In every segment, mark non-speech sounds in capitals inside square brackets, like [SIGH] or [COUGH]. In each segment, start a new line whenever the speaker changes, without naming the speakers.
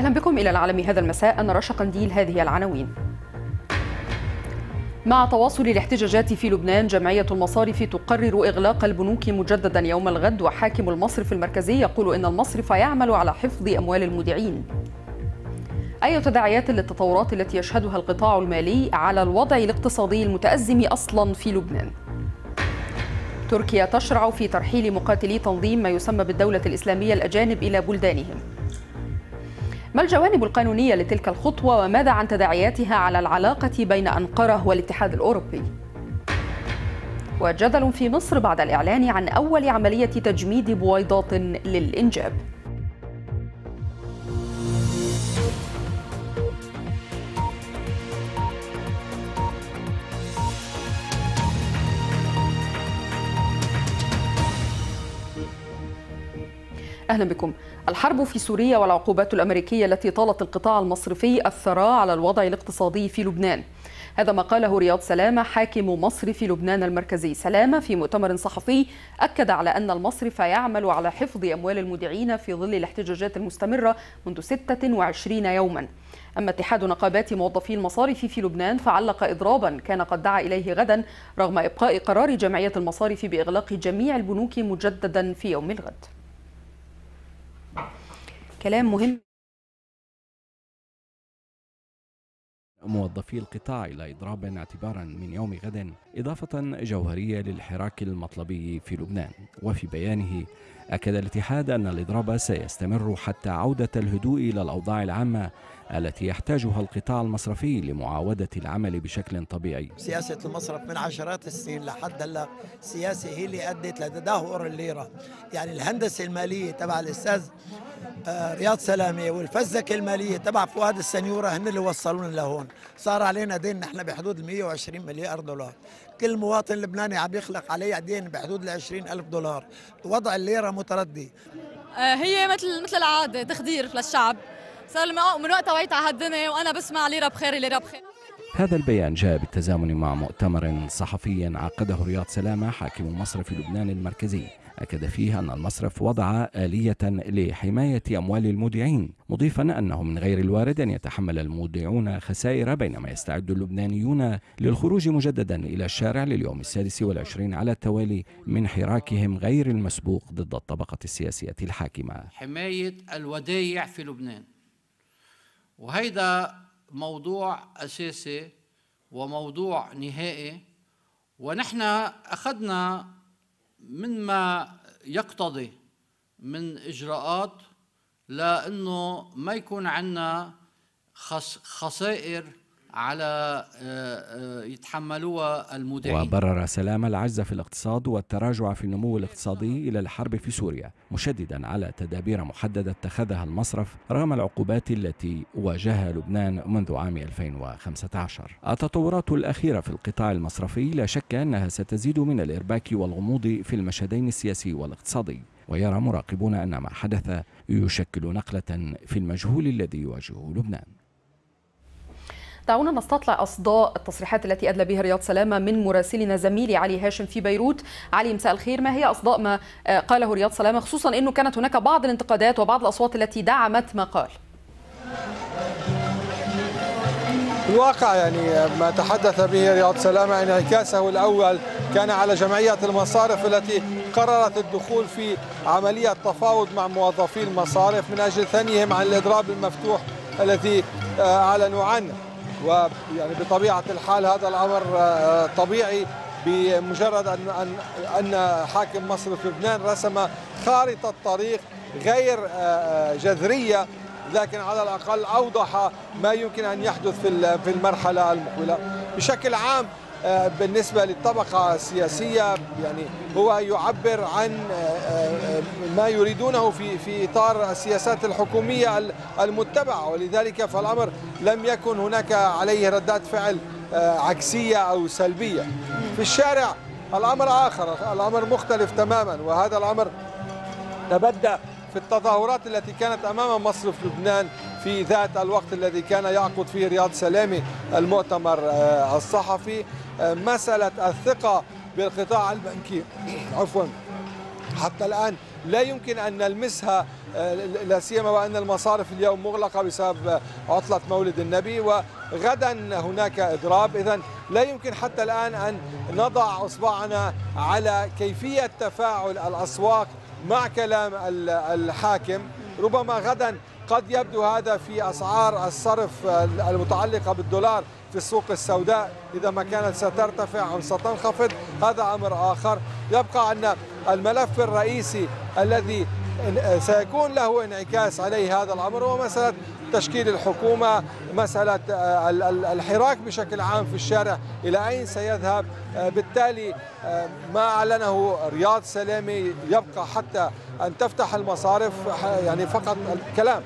أهلا بكم إلى العالم هذا المساء أنا رشا قنديل هذه العناوين مع تواصل الاحتجاجات في لبنان جمعية المصارف تقرر إغلاق البنوك مجددا يوم الغد وحاكم المصرف المركزي يقول إن المصرف يعمل على حفظ أموال المودعين أي تداعيات للتطورات التي يشهدها القطاع المالي على الوضع الاقتصادي المتأزم أصلا في لبنان تركيا تشرع في ترحيل مقاتلي تنظيم ما يسمى بالدولة الإسلامية الأجانب إلى بلدانهم ما الجوانب القانونية لتلك الخطوة وماذا عن تداعياتها على العلاقة بين أنقرة والاتحاد الأوروبي؟ وجدل في مصر بعد الإعلان عن أول عملية تجميد بويضات للإنجاب أهلا بكم الحرب في سوريا والعقوبات الأمريكية التي طالت القطاع المصرفي الثراء على الوضع الاقتصادي في لبنان هذا ما قاله رياض سلامة حاكم مصر في لبنان المركزي سلامة في مؤتمر صحفي أكد على أن المصرف يعمل على حفظ أموال المودعين في ظل الاحتجاجات المستمرة منذ 26 يوما أما اتحاد نقابات موظفي المصارف في لبنان فعلق إضرابا كان قد دعا إليه غدا رغم إبقاء قرار جمعية المصارف بإغلاق جميع البنوك مجددا في يوم الغد كلام مهم
موظفي القطاع إلى إضراب اعتبارا من يوم غد إضافة جوهرية للحراك المطلبي في لبنان وفي بيانه أكد الاتحاد أن الإضراب سيستمر حتى عودة الهدوء إلى الأوضاع العامة التي يحتاجها القطاع المصرفي لمعاودة العمل بشكل طبيعي
سياسة المصرف من عشرات السنين لحد هلا السياسة هي اللي أدت لتدهور الليرة يعني الهندسة المالية تبع الأستاذ آه، رياض سلامة والفزكة المالية تبع فؤاد السنيورة هن اللي وصلونا لهون صار علينا دين نحن بحدود 120 مليار دولار كل مواطن لبناني عم يخلق عليه دين بحدود ال 20000 دولار وضع الليره متردي
آه، هي مثل مثل العاده تخدير للشعب صار آه، من وقتها وقيت على هالدنيا وانا بسمع ليره بخير ليره بخير
هذا البيان جاء بالتزامن مع مؤتمر صحفي عقده رياض سلامه حاكم مصرف لبنان المركزي أكد فيه أن المصرف وضع آلية لحماية أموال المودعين مضيفا أنه من غير الوارد أن يتحمل المودعون خسائر بينما يستعد اللبنانيون للخروج مجددا إلى الشارع لليوم السادس والعشرين على التوالي من حراكهم غير المسبوق ضد الطبقة السياسية الحاكمة
حماية الودايع في لبنان وهيدا موضوع أساسي وموضوع نهائي ونحن أخذنا مما يقتضي من إجراءات لأنه ما يكون عندنا خسائر على آه، آه، يتحملوها المدعين وبرر
سلام العجز في الاقتصاد والتراجع في النمو الاقتصادي إلى الحرب في سوريا مشددا على تدابير محددة اتخذها المصرف رغم العقوبات التي واجهها لبنان منذ عام 2015 التطورات الأخيرة في القطاع المصرفي لا شك أنها ستزيد من الإرباك والغموض في المشهدين السياسي والاقتصادي ويرى مراقبون أن ما حدث يشكل نقلة في المجهول الذي يواجهه لبنان
دعونا نستطلع أصداء التصريحات التي أدلى بها رياض سلامة من مراسلنا زميلي علي هاشم في بيروت علي مساء الخير ما هي أصداء ما آه، قاله رياض سلامة خصوصا أنه كانت هناك بعض الانتقادات وبعض الأصوات التي دعمت ما قال
الواقع يعني ما تحدث به رياض سلامة انعكاسه الأول كان على جمعية المصارف التي قررت الدخول في عملية تفاوض مع موظفي المصارف من أجل ثنيهم عن الإضراب المفتوح الذي آه، أعلنوا عنه ويعني بطبيعه الحال هذا الامر آه، طبيعي بمجرد ان ان ان حاكم مصر في لبنان رسم خارطه طريق غير آه، آه، جذريه لكن على الاقل اوضح ما يمكن ان يحدث في في المرحله المقبله بشكل عام آه، بالنسبة للطبقة السياسية يعني هو يعبر عن آه، آه، ما يريدونه في في إطار السياسات الحكومية المتبعة ولذلك فالأمر لم يكن هناك عليه ردات فعل عكسية أو سلبية في الشارع الأمر آخر الأمر مختلف تماما وهذا الأمر تبدأ في التظاهرات التي كانت أمام مصرف لبنان في ذات الوقت الذي كان يعقد فيه رياض سلامي المؤتمر الصحفي مسألة الثقة بالقطاع البنكي عفوا حتى الآن لا يمكن أن نلمسها آه، لا سيما وأن المصارف اليوم مغلقة بسبب عطلة مولد النبي وغدا هناك إضراب إذا لا يمكن حتى الآن أن نضع أصبعنا على كيفية تفاعل الأسواق مع كلام الحاكم ربما غدا قد يبدو هذا في أسعار الصرف المتعلقة بالدولار في السوق السوداء إذا ما كانت سترتفع أو ستنخفض هذا أمر آخر يبقى أن الملف الرئيسي الذي سيكون له انعكاس عليه هذا الأمر هو مسألة تشكيل الحكومة مسألة آه، الحراك بشكل عام في الشارع إلى أين سيذهب آه، بالتالي آه، ما أعلنه رياض سلامي يبقى حتى أن تفتح المصارف يعني فقط الكلام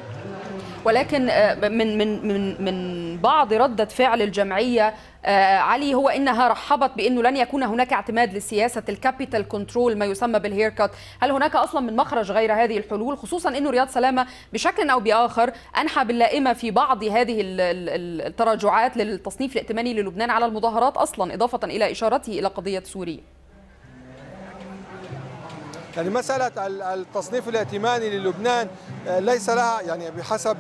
ولكن من من من من البعض ردة فعل الجمعية آه، علي هو انها رحبت بانه لن يكون هناك اعتماد لسياسه الكابيتال كنترول ما يسمى بالهير كات، هل هناك اصلا من مخرج غير هذه الحلول خصوصا انه رياض سلامه بشكل او باخر انحى باللائمه في بعض هذه التراجعات للتصنيف الائتماني للبنان على المظاهرات اصلا اضافه الى اشارته الى قضيه سوريا.
يعني مسألة التصنيف الائتماني للبنان آه، ليس لها يعني بحسب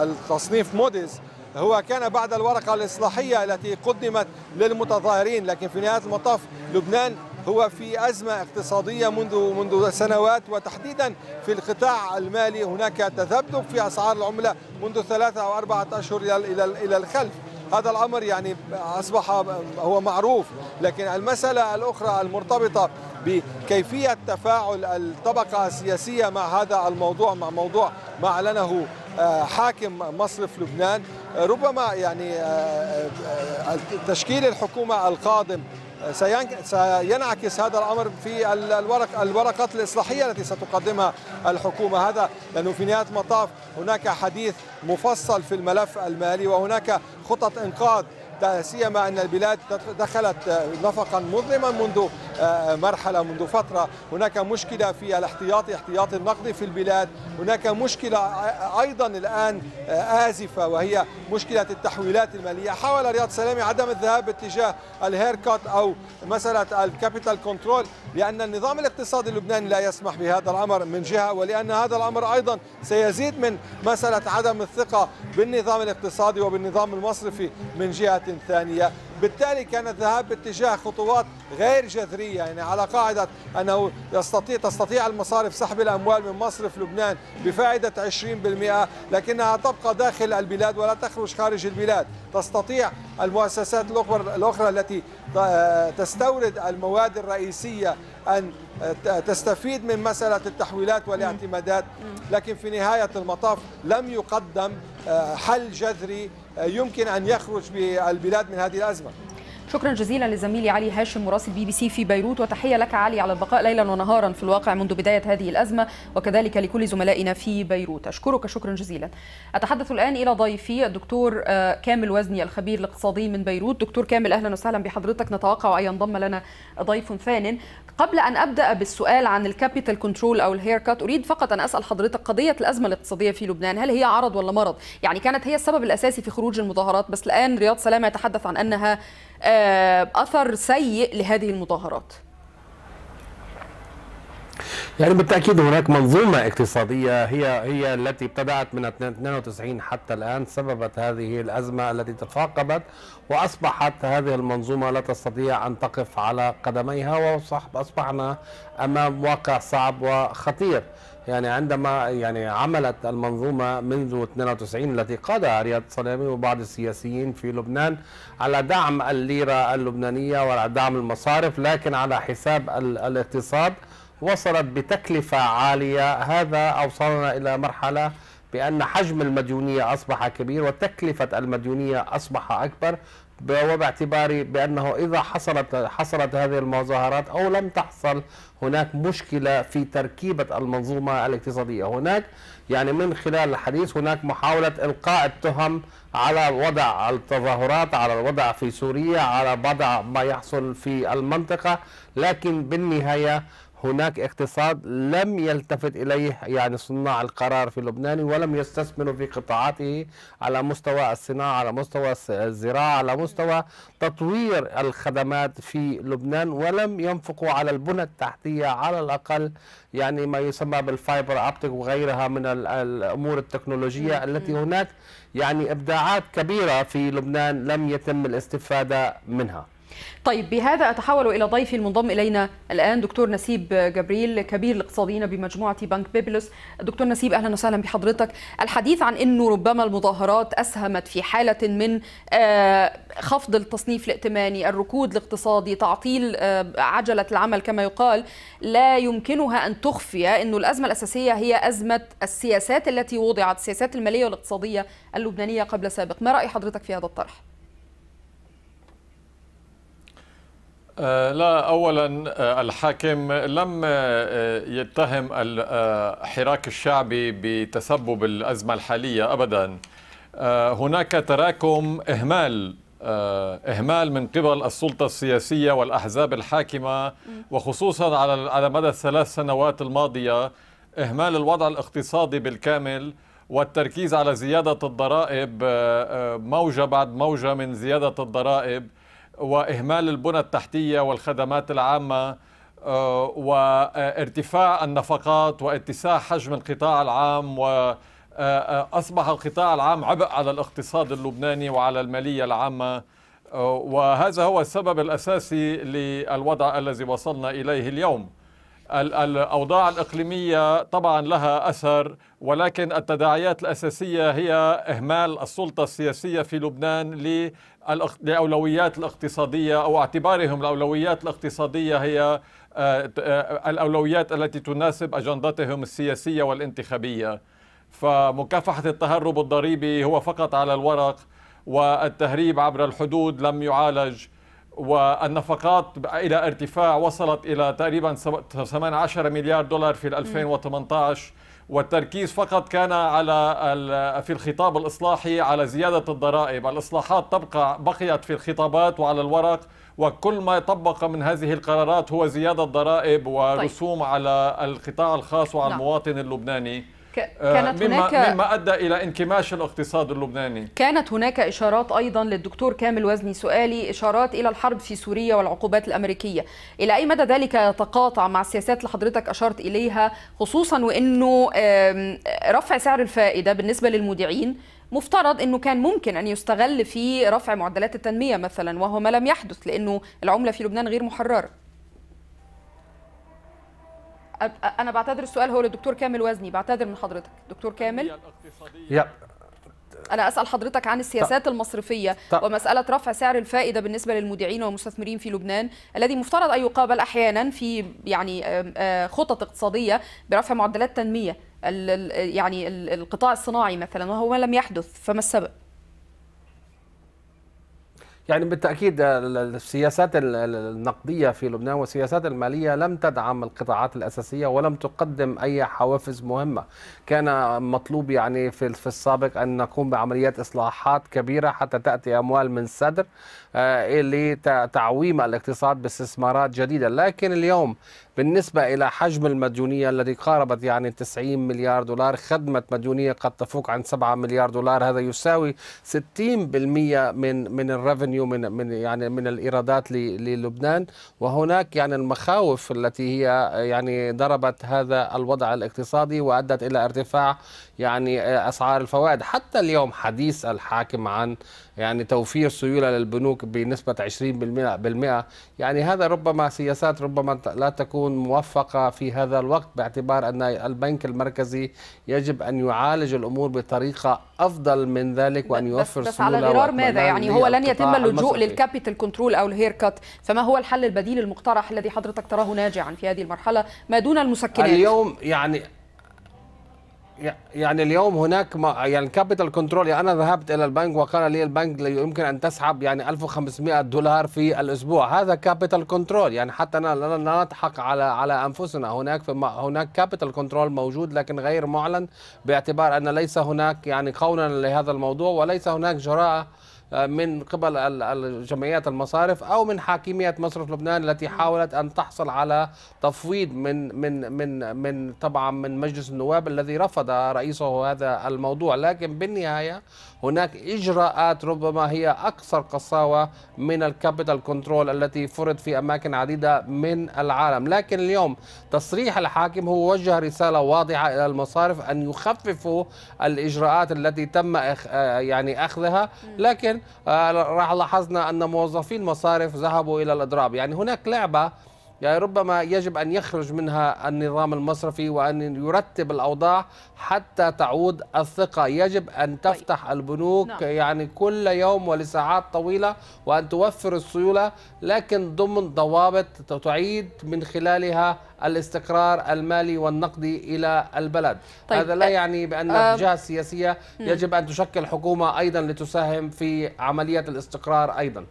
التصنيف موديز هو كان بعد الورقة الإصلاحية التي قدمت للمتظاهرين لكن في نهاية المطاف لبنان هو في أزمة اقتصادية منذ منذ سنوات وتحديدا في القطاع المالي هناك تذبذب في أسعار العملة منذ ثلاثة أو أربعة أشهر إلى إلى الخلف هذا الأمر يعني أصبح هو معروف لكن المسألة الأخرى المرتبطة بكيفية تفاعل الطبقة السياسية مع هذا الموضوع مع موضوع ما أعلنه آه، حاكم مصرف لبنان آه، ربما يعني آه، تشكيل الحكومة القادم سينعكس هذا الامر في الورق الورقات الاصلاحيه التي ستقدمها الحكومه هذا لانه في نهايه المطاف هناك حديث مفصل في الملف المالي وهناك خطط انقاذ سيما أن البلاد دخلت آه، نفقا مظلما منذ آه، مرحلة منذ فترة هناك مشكلة في الاحتياط احتياط النقد في البلاد هناك مشكلة أيضا الآن آه، آزفة وهي مشكلة التحويلات المالية حاول رياض سلامي عدم الذهاب باتجاه الهيركات أو مسألة الكابيتال كنترول لأن النظام الاقتصادي اللبناني لا يسمح بهذا الأمر من جهة ولأن هذا الأمر أيضا سيزيد من مسألة عدم الثقة بالنظام الاقتصادي وبالنظام المصرفي من جهة ثانية بالتالي كان الذهاب باتجاه خطوات غير جذرية يعني على قاعدة أنه يستطيع تستطيع المصارف سحب الأموال من مصرف لبنان بفائدة 20% لكنها تبقى داخل البلاد ولا تخرج خارج البلاد تستطيع المؤسسات الأخرى التي آه، تستورد المواد الرئيسية أن آه، تستفيد من مسألة التحويلات والاعتمادات لكن في نهاية المطاف لم يقدم آه، حل جذري آه، يمكن أن يخرج بالبلاد من هذه الأزمة
شكرا جزيلا لزميلي علي هاشم مراسل بي بي سي في بيروت وتحيه لك علي على البقاء ليلا ونهارا في الواقع منذ بدايه هذه الازمه وكذلك لكل زملائنا في بيروت اشكرك شكرا جزيلا اتحدث الان الى ضيفي الدكتور آه، كامل وزني الخبير الاقتصادي من بيروت دكتور كامل اهلا وسهلا بحضرتك نتوقع ان ينضم لنا ضيف ثان قبل أن أبدأ بالسؤال عن الكابيتال كنترول أو الهير كات أريد فقط أن أسأل حضرتك قضية الأزمة الاقتصادية في لبنان هل هي عرض ولا مرض؟ يعني كانت هي السبب الأساسي في خروج المظاهرات بس الآن رياض سلامة يتحدث عن أنها آه، أثر سيء لهذه المظاهرات
يعني بالتاكيد هناك منظومه اقتصاديه هي هي التي ابتدات من 92 حتى الان سببت هذه الازمه التي تفاقمت واصبحت هذه المنظومه لا تستطيع ان تقف على قدميها واصبحنا امام واقع صعب وخطير يعني عندما يعني عملت المنظومة منذ 92 التي قادها رياض صليبي وبعض السياسيين في لبنان على دعم الليرة اللبنانية وعلى دعم المصارف لكن على حساب الاقتصاد وصلت بتكلفة عالية هذا أوصلنا إلى مرحلة بأن حجم المديونية أصبح كبير وتكلفة المديونية أصبح أكبر وباعتبار بأنه إذا حصلت حصلت هذه المظاهرات أو لم تحصل هناك مشكلة في تركيبة المنظومة الاقتصادية هناك يعني من خلال الحديث هناك محاولة إلقاء التهم على وضع التظاهرات على الوضع في سوريا على وضع ما يحصل في المنطقة لكن بالنهاية هناك اقتصاد لم يلتفت إليه يعني صناع القرار في لبنان ولم يستثمروا في قطاعاته على مستوى الصناعة على مستوى الزراعة على مستوى تطوير الخدمات في لبنان ولم ينفقوا على البنى التحتية على الأقل يعني ما يسمى بالفايبر ابتك وغيرها من الأمور التكنولوجية التي هناك يعني إبداعات كبيرة في لبنان لم يتم الاستفادة منها
طيب بهذا أتحول إلى ضيفي المنضم إلينا الآن دكتور نسيب جبريل كبير الاقتصاديين بمجموعة بنك بيبلس دكتور نسيب أهلا وسهلا بحضرتك الحديث عن أنه ربما المظاهرات أسهمت في حالة من آه، خفض التصنيف الائتماني الركود الاقتصادي تعطيل آه، عجلة العمل كما يقال لا يمكنها أن تخفي أنه الأزمة الأساسية هي أزمة السياسات التي وضعت السياسات المالية والاقتصادية اللبنانية قبل سابق ما رأي حضرتك في هذا الطرح؟
آه، لا اولا آه، الحاكم لم آه، يتهم الحراك الشعبي بتسبب الازمه الحاليه ابدا هناك تراكم اهمال اهمال من قبل السلطه السياسيه والاحزاب الحاكمه وخصوصا على على مدى الثلاث سنوات الماضيه اهمال الوضع الاقتصادي بالكامل والتركيز على زياده الضرائب موجه بعد موجه من زياده الضرائب واهمال البنى التحتيه والخدمات العامه آه، وارتفاع النفقات واتساع حجم القطاع العام و آه، أصبح القطاع العام عبء على الاقتصاد اللبناني وعلى المالية العامة آه، وهذا هو السبب الأساسي للوضع الذي وصلنا إليه اليوم الأوضاع الإقليمية طبعا لها أثر ولكن التداعيات الأساسية هي إهمال السلطة السياسية في لبنان لأولويات الاقتصادية أو اعتبارهم الأولويات الاقتصادية هي آه، آه، الأولويات التي تناسب أجندتهم السياسية والانتخابية فمكافحة التهرب الضريبي هو فقط على الورق والتهريب عبر الحدود لم يعالج والنفقات إلى ارتفاع وصلت إلى تقريبا 18 مليار دولار في 2018 والتركيز فقط كان على في الخطاب الإصلاحي على زيادة الضرائب الإصلاحات تبقى بقيت في الخطابات وعلى الورق وكل ما طبق من هذه القرارات هو زيادة ضرائب طيب. ورسوم طيب. على القطاع الخاص وعلى نعم. المواطن اللبناني
آه، كانت مما هناك
مما ادى الى انكماش الاقتصاد اللبناني
كانت هناك اشارات ايضا للدكتور كامل وزني سؤالي اشارات الى الحرب في سوريا والعقوبات الامريكيه الى اي مدى ذلك يتقاطع مع السياسات اللي حضرتك اشرت اليها خصوصا وانه رفع سعر الفائده بالنسبه للمودعين مفترض انه كان ممكن ان يستغل في رفع معدلات التنميه مثلا وهو ما لم يحدث لانه العمله في لبنان غير محرره انا بعتذر السؤال هو للدكتور كامل وزني بعتذر من حضرتك دكتور كامل يب انا اسال حضرتك عن السياسات طب. المصرفيه طب. ومساله رفع سعر الفائده بالنسبه للمودعين والمستثمرين في لبنان الذي مفترض ان يقابل احيانا في يعني آه، خطط اقتصاديه برفع معدلات تنميه يعني القطاع الصناعي مثلا وهو لم يحدث فما السبب
يعني بالتاكيد السياسات النقديه في لبنان والسياسات الماليه لم تدعم القطاعات الاساسيه ولم تقدم اي حوافز مهمه كان مطلوب يعني في السابق ان نقوم بعمليات اصلاحات كبيره حتى تاتي اموال من الصدر آه، لتعويم الاقتصاد باستثمارات جديدة لكن اليوم بالنسبة إلى حجم المديونية الذي قاربت يعني 90 مليار دولار خدمة مديونية قد تفوق عن 7 مليار دولار هذا يساوي 60% من من الريفنيو من من يعني من الإيرادات للبنان وهناك يعني المخاوف التي هي آه، يعني ضربت هذا الوضع الاقتصادي وأدت إلى ارتفاع يعني آه، أسعار الفوائد حتى اليوم حديث الحاكم عن يعني توفير سيوله للبنوك بنسبه 20% يعني هذا ربما سياسات ربما لا تكون موفقه في هذا الوقت باعتبار ان البنك المركزي يجب ان يعالج الامور بطريقه افضل من ذلك وان يوفر بس, بس على غرار ماذا يعني هو لن يتم اللجوء للكابيتال
كنترول او الهير كات فما هو الحل البديل المقترح الذي حضرتك تراه ناجعا في هذه المرحله ما دون المسكنات اليوم يعني
يعني اليوم هناك ما يعني كابيتال كنترول يعني انا ذهبت الى البنك وقال لي البنك يمكن ان تسحب يعني 1500 دولار في الاسبوع هذا كابيتال كنترول يعني حتى لا نضحك على على انفسنا هناك في هناك كابيتال كنترول موجود لكن غير معلن باعتبار ان ليس هناك يعني قولا لهذا الموضوع وليس هناك جراءه آه، من قبل الجمعيات المصارف او من حاكميه مصرف لبنان التي حاولت ان تحصل على تفويض من من من من طبعا من مجلس النواب الذي رفض رئيسه هذا الموضوع لكن بالنهايه هناك اجراءات ربما هي اكثر قساوه من الكابيتال كنترول التي فرض في اماكن عديده من العالم لكن اليوم تصريح الحاكم هو وجه رساله واضحه الى المصارف ان يخففوا الاجراءات التي تم آه، يعني اخذها لكن آه، راح لاحظنا أن موظفي المصارف ذهبوا إلى الإضراب يعني هناك لعبة يعني ربما يجب أن يخرج منها النظام المصرفي وأن يرتب الأوضاع حتى تعود الثقة يجب أن طيب. تفتح البنوك نعم. يعني كل يوم ولساعات طويلة وأن توفر السيولة لكن ضمن ضوابط تعيد من خلالها الاستقرار المالي والنقدي الى البلد طيب. هذا لا آه، يعني بان آه، الجهه السياسيه يجب ان تشكل حكومه ايضا لتساهم في عمليه الاستقرار ايضا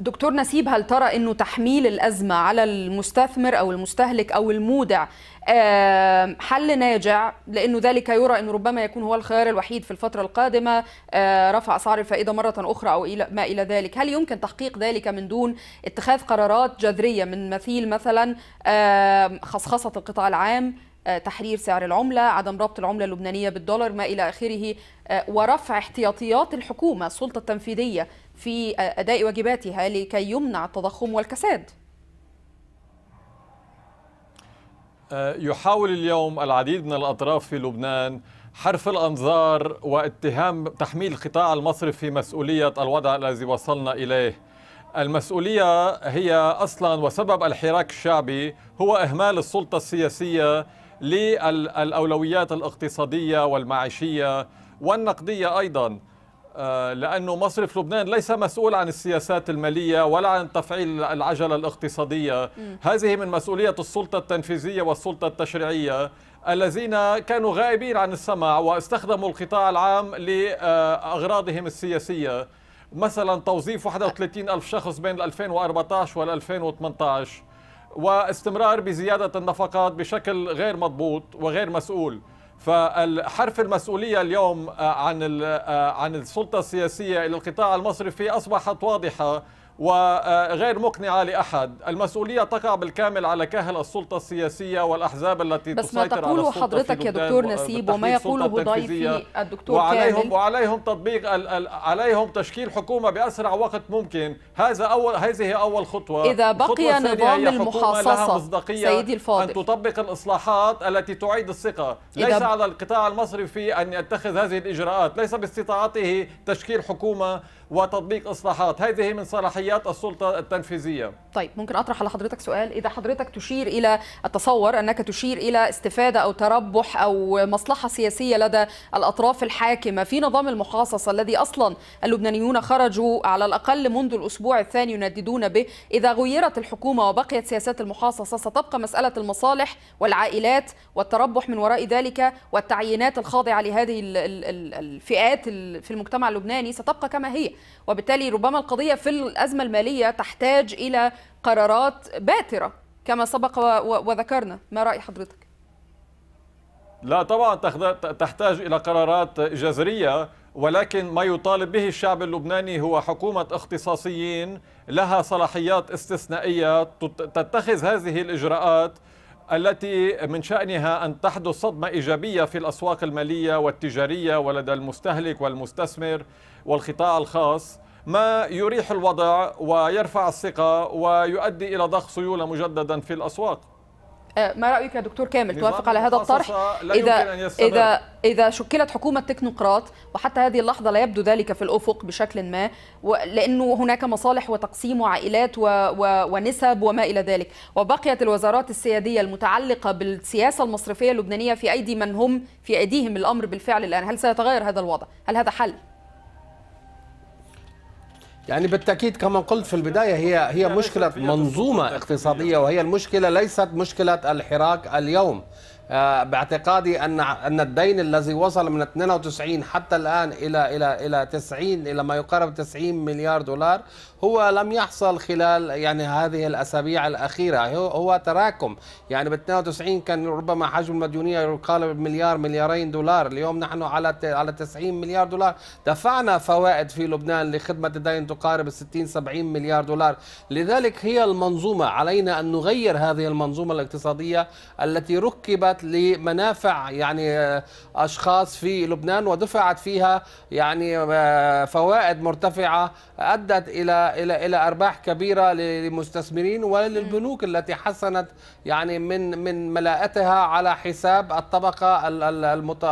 دكتور نسيب هل ترى انه تحميل الازمه على المستثمر او المستهلك او المودع حل ناجع لانه ذلك يرى انه ربما يكون هو الخيار الوحيد في الفتره القادمه آه، رفع اسعار الفائده مره اخرى او ما الى ذلك، هل يمكن تحقيق ذلك من دون اتخاذ قرارات جذريه من مثيل مثلا خصخصه القطاع العام آه، تحرير سعر العملة عدم ربط العملة اللبنانية بالدولار ما إلى آخره آه، ورفع احتياطيات الحكومة السلطة التنفيذية في أداء واجباتها لكي يمنع التضخم والكساد؟
آه، يحاول اليوم العديد من الأطراف في لبنان حرف الأنظار واتهام تحميل القطاع المصرفي مسؤولية الوضع الذي وصلنا إليه المسؤولية هي أصلا وسبب الحراك الشعبي هو إهمال السلطة السياسية للأولويات الاقتصادية والمعيشية والنقدية أيضا آه، لأنه مصرف لبنان ليس مسؤول عن السياسات المالية ولا عن تفعيل العجلة الاقتصادية م. هذه من مسؤولية السلطة التنفيذية والسلطة التشريعية الذين كانوا غائبين عن السمع واستخدموا القطاع العام لأغراضهم السياسية مثلا توظيف 31 ألف شخص بين 2014 وال 2018 واستمرار بزيادة النفقات بشكل غير مضبوط وغير مسؤول فالحرف المسؤوليه اليوم آه، عن آه، عن السلطه السياسيه الى القطاع المصرفي اصبحت واضحه وغير مقنعة لأحد المسؤولية تقع بالكامل على كاهل السلطة السياسية والأحزاب التي بس تسيطر ما تقوله حضرتك يا دكتور نسيب وما يقوله ضيفي الدكتور وعليهم كامل وعليهم تطبيق ال ال عليهم تشكيل حكومة بأسرع وقت ممكن هذا أول هذه أول خطوة إذا بقي نظام المحاصصة سيدي الفاضل أن تطبق الإصلاحات التي تعيد الثقة ليس على القطاع المصري في أن يتخذ هذه الإجراءات ليس باستطاعته تشكيل حكومة وتطبيق إصلاحات هذه من صلاحية صلاحيات السلطه التنفيذيه
طيب ممكن اطرح على حضرتك سؤال اذا حضرتك تشير الى اتصور انك تشير الى استفاده او تربح او مصلحه سياسيه لدى الاطراف الحاكمه في نظام المحاصصه الذي اصلا اللبنانيون خرجوا على الاقل منذ الاسبوع الثاني ينددون به اذا غيرت الحكومه وبقيت سياسات المحاصصه ستبقى مساله المصالح والعائلات والتربح من وراء ذلك والتعيينات الخاضعه لهذه الفئات في المجتمع اللبناني ستبقى كما هي وبالتالي ربما القضية في الأزمة المالية تحتاج إلى قرارات باترة كما سبق وذكرنا ما رأي حضرتك؟
لا طبعا تحتاج إلى قرارات جذرية ولكن ما يطالب به الشعب اللبناني هو حكومة اختصاصيين لها صلاحيات استثنائية تتخذ هذه الإجراءات التي من شأنها أن تحدث صدمة إيجابية في الأسواق المالية والتجارية ولدى المستهلك والمستثمر والقطاع الخاص ما يريح الوضع ويرفع الثقة ويؤدي إلى ضخ سيولة مجددا في الأسواق
آه، ما رايك يا دكتور كامل توافق على هذا الطرح اذا اذا اذا شكلت حكومه تكنوقراط وحتى هذه اللحظه لا يبدو ذلك في الافق بشكل ما لانه هناك مصالح وتقسيم وعائلات و و ونسب وما الى ذلك وبقيت الوزارات السياديه المتعلقه بالسياسه المصرفيه اللبنانيه في ايدي من هم في ايديهم الامر بالفعل الان هل سيتغير هذا الوضع هل هذا حل
يعني بالتأكيد كما قلت في البداية هي هي مشكلة منظومة اقتصادية وهي المشكلة ليست مشكلة الحراك اليوم آه، باعتقادي ان ان الدين الذي وصل من 92 حتى الان الى الى الى 90 الى ما يقارب 90 مليار دولار هو لم يحصل خلال يعني هذه الاسابيع الاخيره هو, تراكم يعني ب 92 كان ربما حجم المديونيه يقارب مليار مليارين دولار اليوم نحن على على 90 مليار دولار دفعنا فوائد في لبنان لخدمه الدين تقارب 60 70 مليار دولار لذلك هي المنظومه علينا ان نغير هذه المنظومه الاقتصاديه التي ركبت كانت لمنافع يعني آه، اشخاص في لبنان ودفعت فيها يعني آه، فوائد مرتفعه ادت الى الى الى ارباح كبيره للمستثمرين وللبنوك التي حسنت يعني من من ملاءتها على حساب الطبقه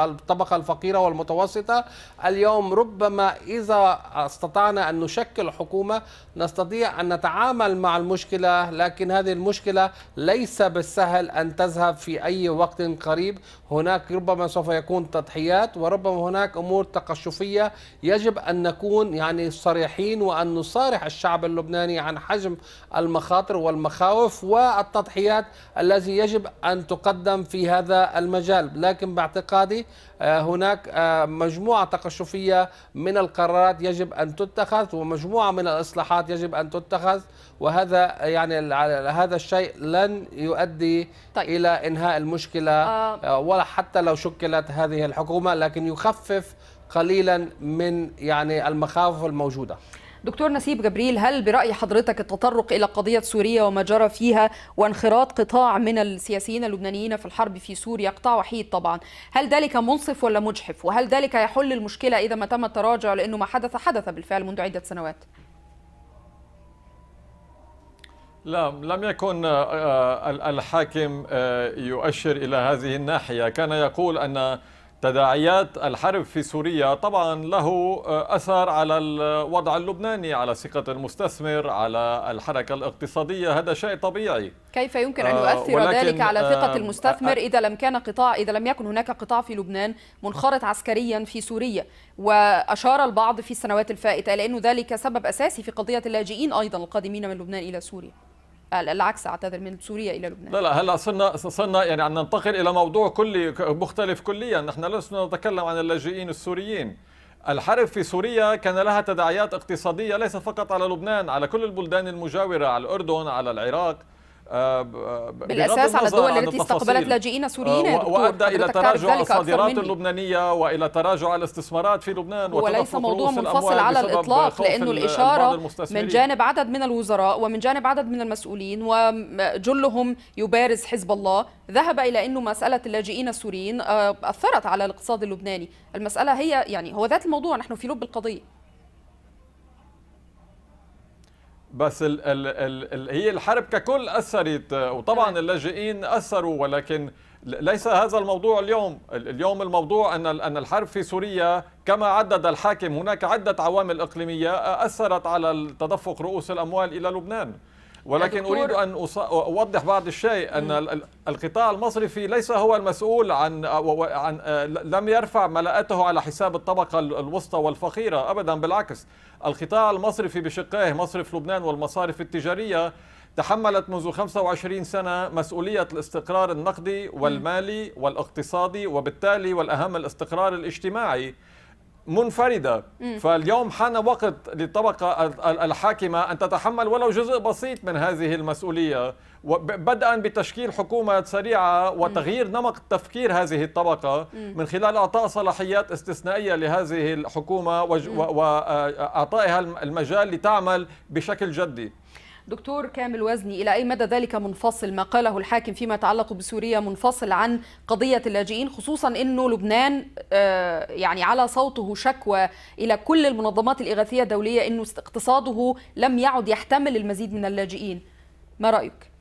الطبقه الفقيره والمتوسطه اليوم ربما اذا استطعنا ان نشكل حكومه نستطيع ان نتعامل مع المشكله لكن هذه المشكله ليس بالسهل ان تذهب في اي وقت وقت قريب هناك ربما سوف يكون تضحيات وربما هناك أمور تقشفية يجب أن نكون يعني صريحين وأن نصارح الشعب اللبناني عن حجم المخاطر والمخاوف والتضحيات الذي يجب أن تقدم في هذا المجال لكن باعتقادي آه، هناك آه، مجموعة تقشفية من القرارات يجب أن تتخذ ومجموعة من الإصلاحات يجب أن تتخذ وهذا يعني هذا الشيء لن يؤدي طيب. إلى إنهاء المشكلة مشكلة آه. آه. ولا حتى لو شكلت هذه الحكومة لكن يخفف قليلا من يعني المخاوف الموجودة
دكتور نسيب جبريل هل برأي حضرتك التطرق إلى قضية سوريا وما جرى فيها وانخراط قطاع من السياسيين اللبنانيين في الحرب في سوريا قطاع وحيد طبعا هل ذلك منصف ولا مجحف وهل ذلك يحل المشكلة إذا ما تم التراجع لأنه ما حدث حدث بالفعل منذ عدة سنوات
لا لم يكن آه، آه، الحاكم آه، يؤشر إلى هذه الناحية كان يقول أن تداعيات الحرب في سوريا طبعا له أثر على الوضع اللبناني على ثقة المستثمر على الحركة الاقتصادية هذا شيء طبيعي
كيف يمكن أن يؤثر ذلك على ثقة المستثمر إذا لم كان قطاع إذا لم يكن هناك قطاع في لبنان منخرط عسكريا في سوريا وأشار البعض في السنوات الفائتة لأنه ذلك سبب أساسي في قضية اللاجئين أيضا القادمين من لبنان إلى سوريا العكس اعتذر من سوريا الى لبنان لا
لا هلا صرنا صرنا يعني عم ننتقل الى موضوع كلي مختلف كليا نحن لسنا نتكلم عن اللاجئين السوريين الحرب في سوريا كان لها تداعيات اقتصادية ليس فقط على لبنان على كل البلدان المجاورة على الأردن على العراق آه، آه، بالاساس على الدول التي استقبلت لاجئين سوريين آه، وادى الى تراجع الصادرات اللبنانيه والى تراجع الاستثمارات في لبنان وليس موضوع منفصل على الاطلاق لانه الاشاره من جانب
عدد من الوزراء ومن جانب عدد من المسؤولين وجلهم يبارز حزب الله ذهب الى انه مساله اللاجئين السوريين اثرت على الاقتصاد اللبناني المساله هي يعني هو ذات الموضوع نحن في لب القضيه
بس الـ الـ الـ هي الحرب ككل اثرت وطبعا اللاجئين اثروا ولكن ليس هذا الموضوع اليوم اليوم الموضوع أن أن الحرب في سوريا كما عدد الحاكم هناك عدة عوامل إقليمية أثرت على تدفق رؤوس الأموال إلى لبنان ولكن أريد أن أوضح بعض الشيء أن القطاع المصرفي ليس هو المسؤول عن, عن لم يرفع ملاءته على حساب الطبقة الوسطى والفقيرة أبدا بالعكس القطاع المصرفي بشقيه مصرف لبنان والمصارف التجارية تحملت منذ 25 سنة مسؤولية الاستقرار النقدي والمالي والاقتصادي وبالتالي والأهم الاستقرار الاجتماعي منفردة م. فاليوم حان وقت للطبقة الحاكمة أن تتحمل ولو جزء بسيط من هذه المسؤولية بدءا بتشكيل حكومة سريعة وتغيير نمط تفكير هذه الطبقة من خلال إعطاء صلاحيات استثنائية لهذه الحكومة وإعطائها المجال لتعمل بشكل جدي
دكتور كامل وزني إلى أي مدى ذلك منفصل ما قاله الحاكم فيما يتعلق بسوريا منفصل عن قضية اللاجئين خصوصا أنه لبنان آه، يعني على صوته شكوى إلى كل المنظمات الإغاثية الدولية أنه اقتصاده لم يعد يحتمل المزيد من اللاجئين ما رأيك؟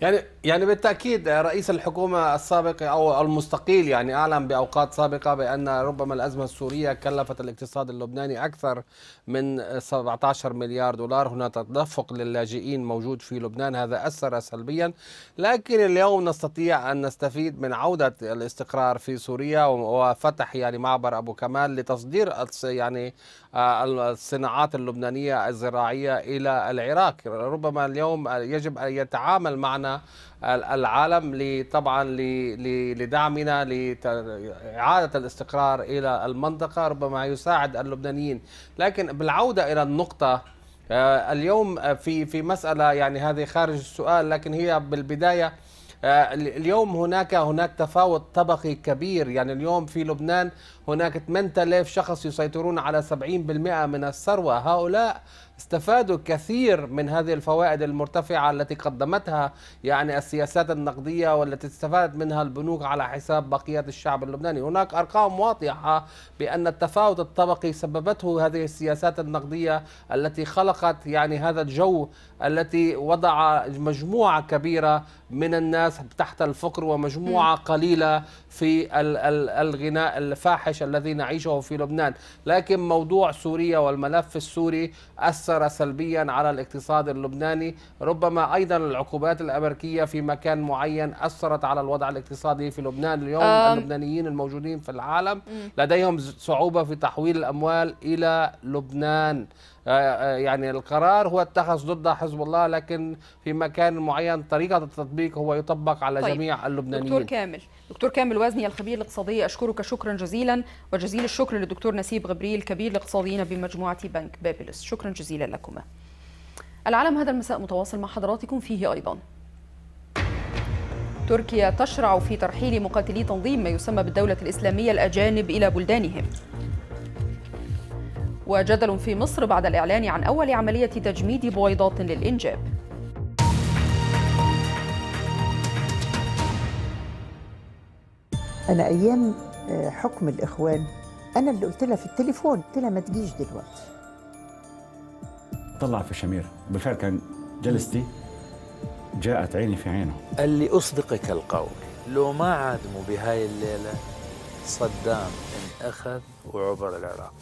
يعني يعني بالتاكيد رئيس الحكومه السابق او المستقيل يعني اعلن باوقات سابقه بان ربما الازمه السوريه كلفت الاقتصاد اللبناني اكثر من 17 مليار دولار، هنا تدفق للاجئين موجود في لبنان هذا اثر سلبيا، لكن اليوم نستطيع ان نستفيد من عوده الاستقرار في سوريا وفتح يعني معبر ابو كمال لتصدير يعني آه، الصناعات اللبنانيه الزراعيه الى العراق، ربما اليوم يجب ان يتعامل معنا العالم طبعا لدعمنا لإعادة الاستقرار إلى المنطقة ربما يساعد اللبنانيين لكن بالعودة إلى النقطة آه، اليوم آه، في في مسألة يعني هذه خارج السؤال لكن هي بالبداية آه، اليوم هناك هناك تفاوت طبقي كبير يعني اليوم في لبنان هناك 8000 شخص يسيطرون على 70% من الثروة هؤلاء استفادوا كثير من هذه الفوائد المرتفعة التي قدمتها يعني السياسات النقدية والتي استفادت منها البنوك على حساب بقية الشعب اللبناني هناك أرقام واضحة بأن التفاوت الطبقي سببته هذه السياسات النقدية التي خلقت يعني هذا الجو التي وضع مجموعة كبيرة من الناس تحت الفقر ومجموعة م. قليلة في الغناء الفاحش الذي نعيشه في لبنان لكن موضوع سوريا والملف السوري أثر سلبيا على الاقتصاد اللبناني ربما أيضا العقوبات الأمريكية في مكان معين أثرت على الوضع الاقتصادي في لبنان اليوم أم. اللبنانيين الموجودين في العالم م. لديهم صعوبة في تحويل الأموال إلى لبنان آه، آه، يعني القرار هو اتخذ ضد حزب الله لكن في مكان معين طريقه التطبيق هو يطبق على طيب. جميع اللبنانيين دكتور
كامل دكتور كامل وزني الخبير الاقتصادي اشكرك شكرا جزيلا وجزيل الشكر للدكتور نسيب غبريل كبير الاقتصاديين بمجموعه بنك بابلس شكرا جزيلا لكما العالم هذا المساء متواصل مع حضراتكم فيه ايضا تركيا تشرع في ترحيل مقاتلي تنظيم ما يسمى بالدولة الإسلامية الأجانب إلى بلدانهم وجدل في مصر بعد الإعلان عن أول عملية تجميد بويضات للإنجاب
أنا أيام آه، حكم الإخوان
أنا اللي قلت لها في التليفون قلت لها ما تجيش دلوقتي
طلع في شمير بالفعل كان جلستي جاءت عيني في عينه قال لي أصدقك القول
لو ما عادموا بهاي الليلة صدام أخذ وعبر العراق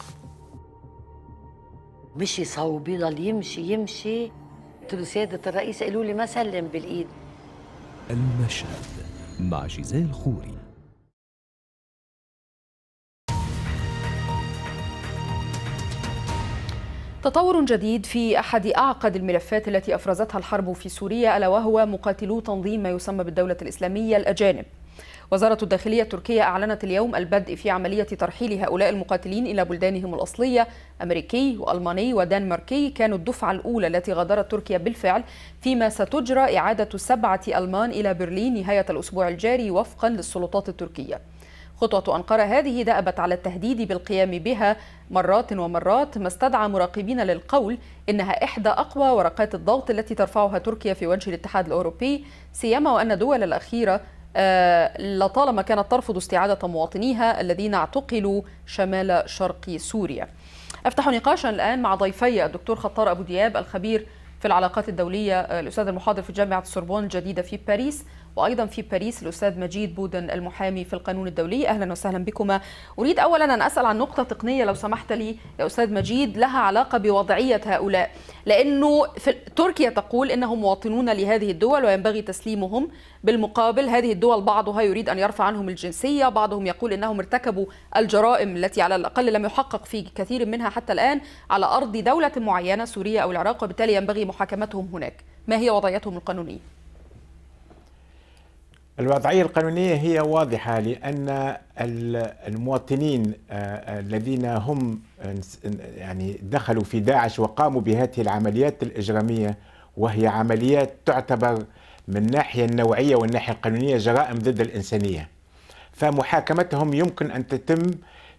مشي صوبي
ضل يمشي
يمشي قلت له سيادة الرئيس قالوا لي ما سلم بالإيد
المشهد مع جيزيل خوري
تطور جديد في أحد أعقد الملفات التي أفرزتها الحرب في سوريا ألا وهو مقاتلو تنظيم ما يسمى بالدولة الإسلامية الأجانب وزارة الداخلية التركية أعلنت اليوم البدء في عملية ترحيل هؤلاء المقاتلين إلى بلدانهم الأصلية أمريكي وألماني ودنماركي كانوا الدفعة الأولى التي غادرت تركيا بالفعل فيما ستجرى إعادة سبعة ألمان إلى برلين نهاية الأسبوع الجاري وفقا للسلطات التركية خطوة أنقرة هذه دأبت على التهديد بالقيام بها مرات ومرات ما استدعى مراقبين للقول إنها إحدى أقوى ورقات الضغط التي ترفعها تركيا في وجه الاتحاد الأوروبي سيما وأن دول الأخيرة آه، لطالما كانت ترفض استعادة مواطنيها الذين اعتقلوا شمال شرق سوريا أفتح نقاشا الآن مع ضيفي الدكتور خطار أبو دياب الخبير في العلاقات الدولية آه، الأستاذ المحاضر في جامعة السوربون الجديدة في باريس وأيضا في باريس الأستاذ مجيد بودن المحامي في القانون الدولي أهلا وسهلا بكما أريد أولا أن أسأل عن نقطة تقنية لو سمحت لي يا أستاذ مجيد لها علاقة بوضعية هؤلاء لأنه في تركيا تقول إنهم مواطنون لهذه الدول وينبغي تسليمهم بالمقابل هذه الدول بعضها يريد أن يرفع عنهم الجنسية بعضهم يقول إنهم ارتكبوا الجرائم التي على الأقل لم يحقق في كثير منها حتى الآن على أرض دولة معينة سوريا أو العراق وبالتالي ينبغي محاكمتهم هناك ما هي وضعيتهم القانونية؟
الوضعية القانونية هي واضحة لأن المواطنين آه، الذين هم يعني دخلوا في داعش وقاموا بهذه العمليات الإجرامية وهي عمليات تعتبر من الناحية النوعية والناحية القانونية جرائم ضد الإنسانية فمحاكمتهم يمكن أن تتم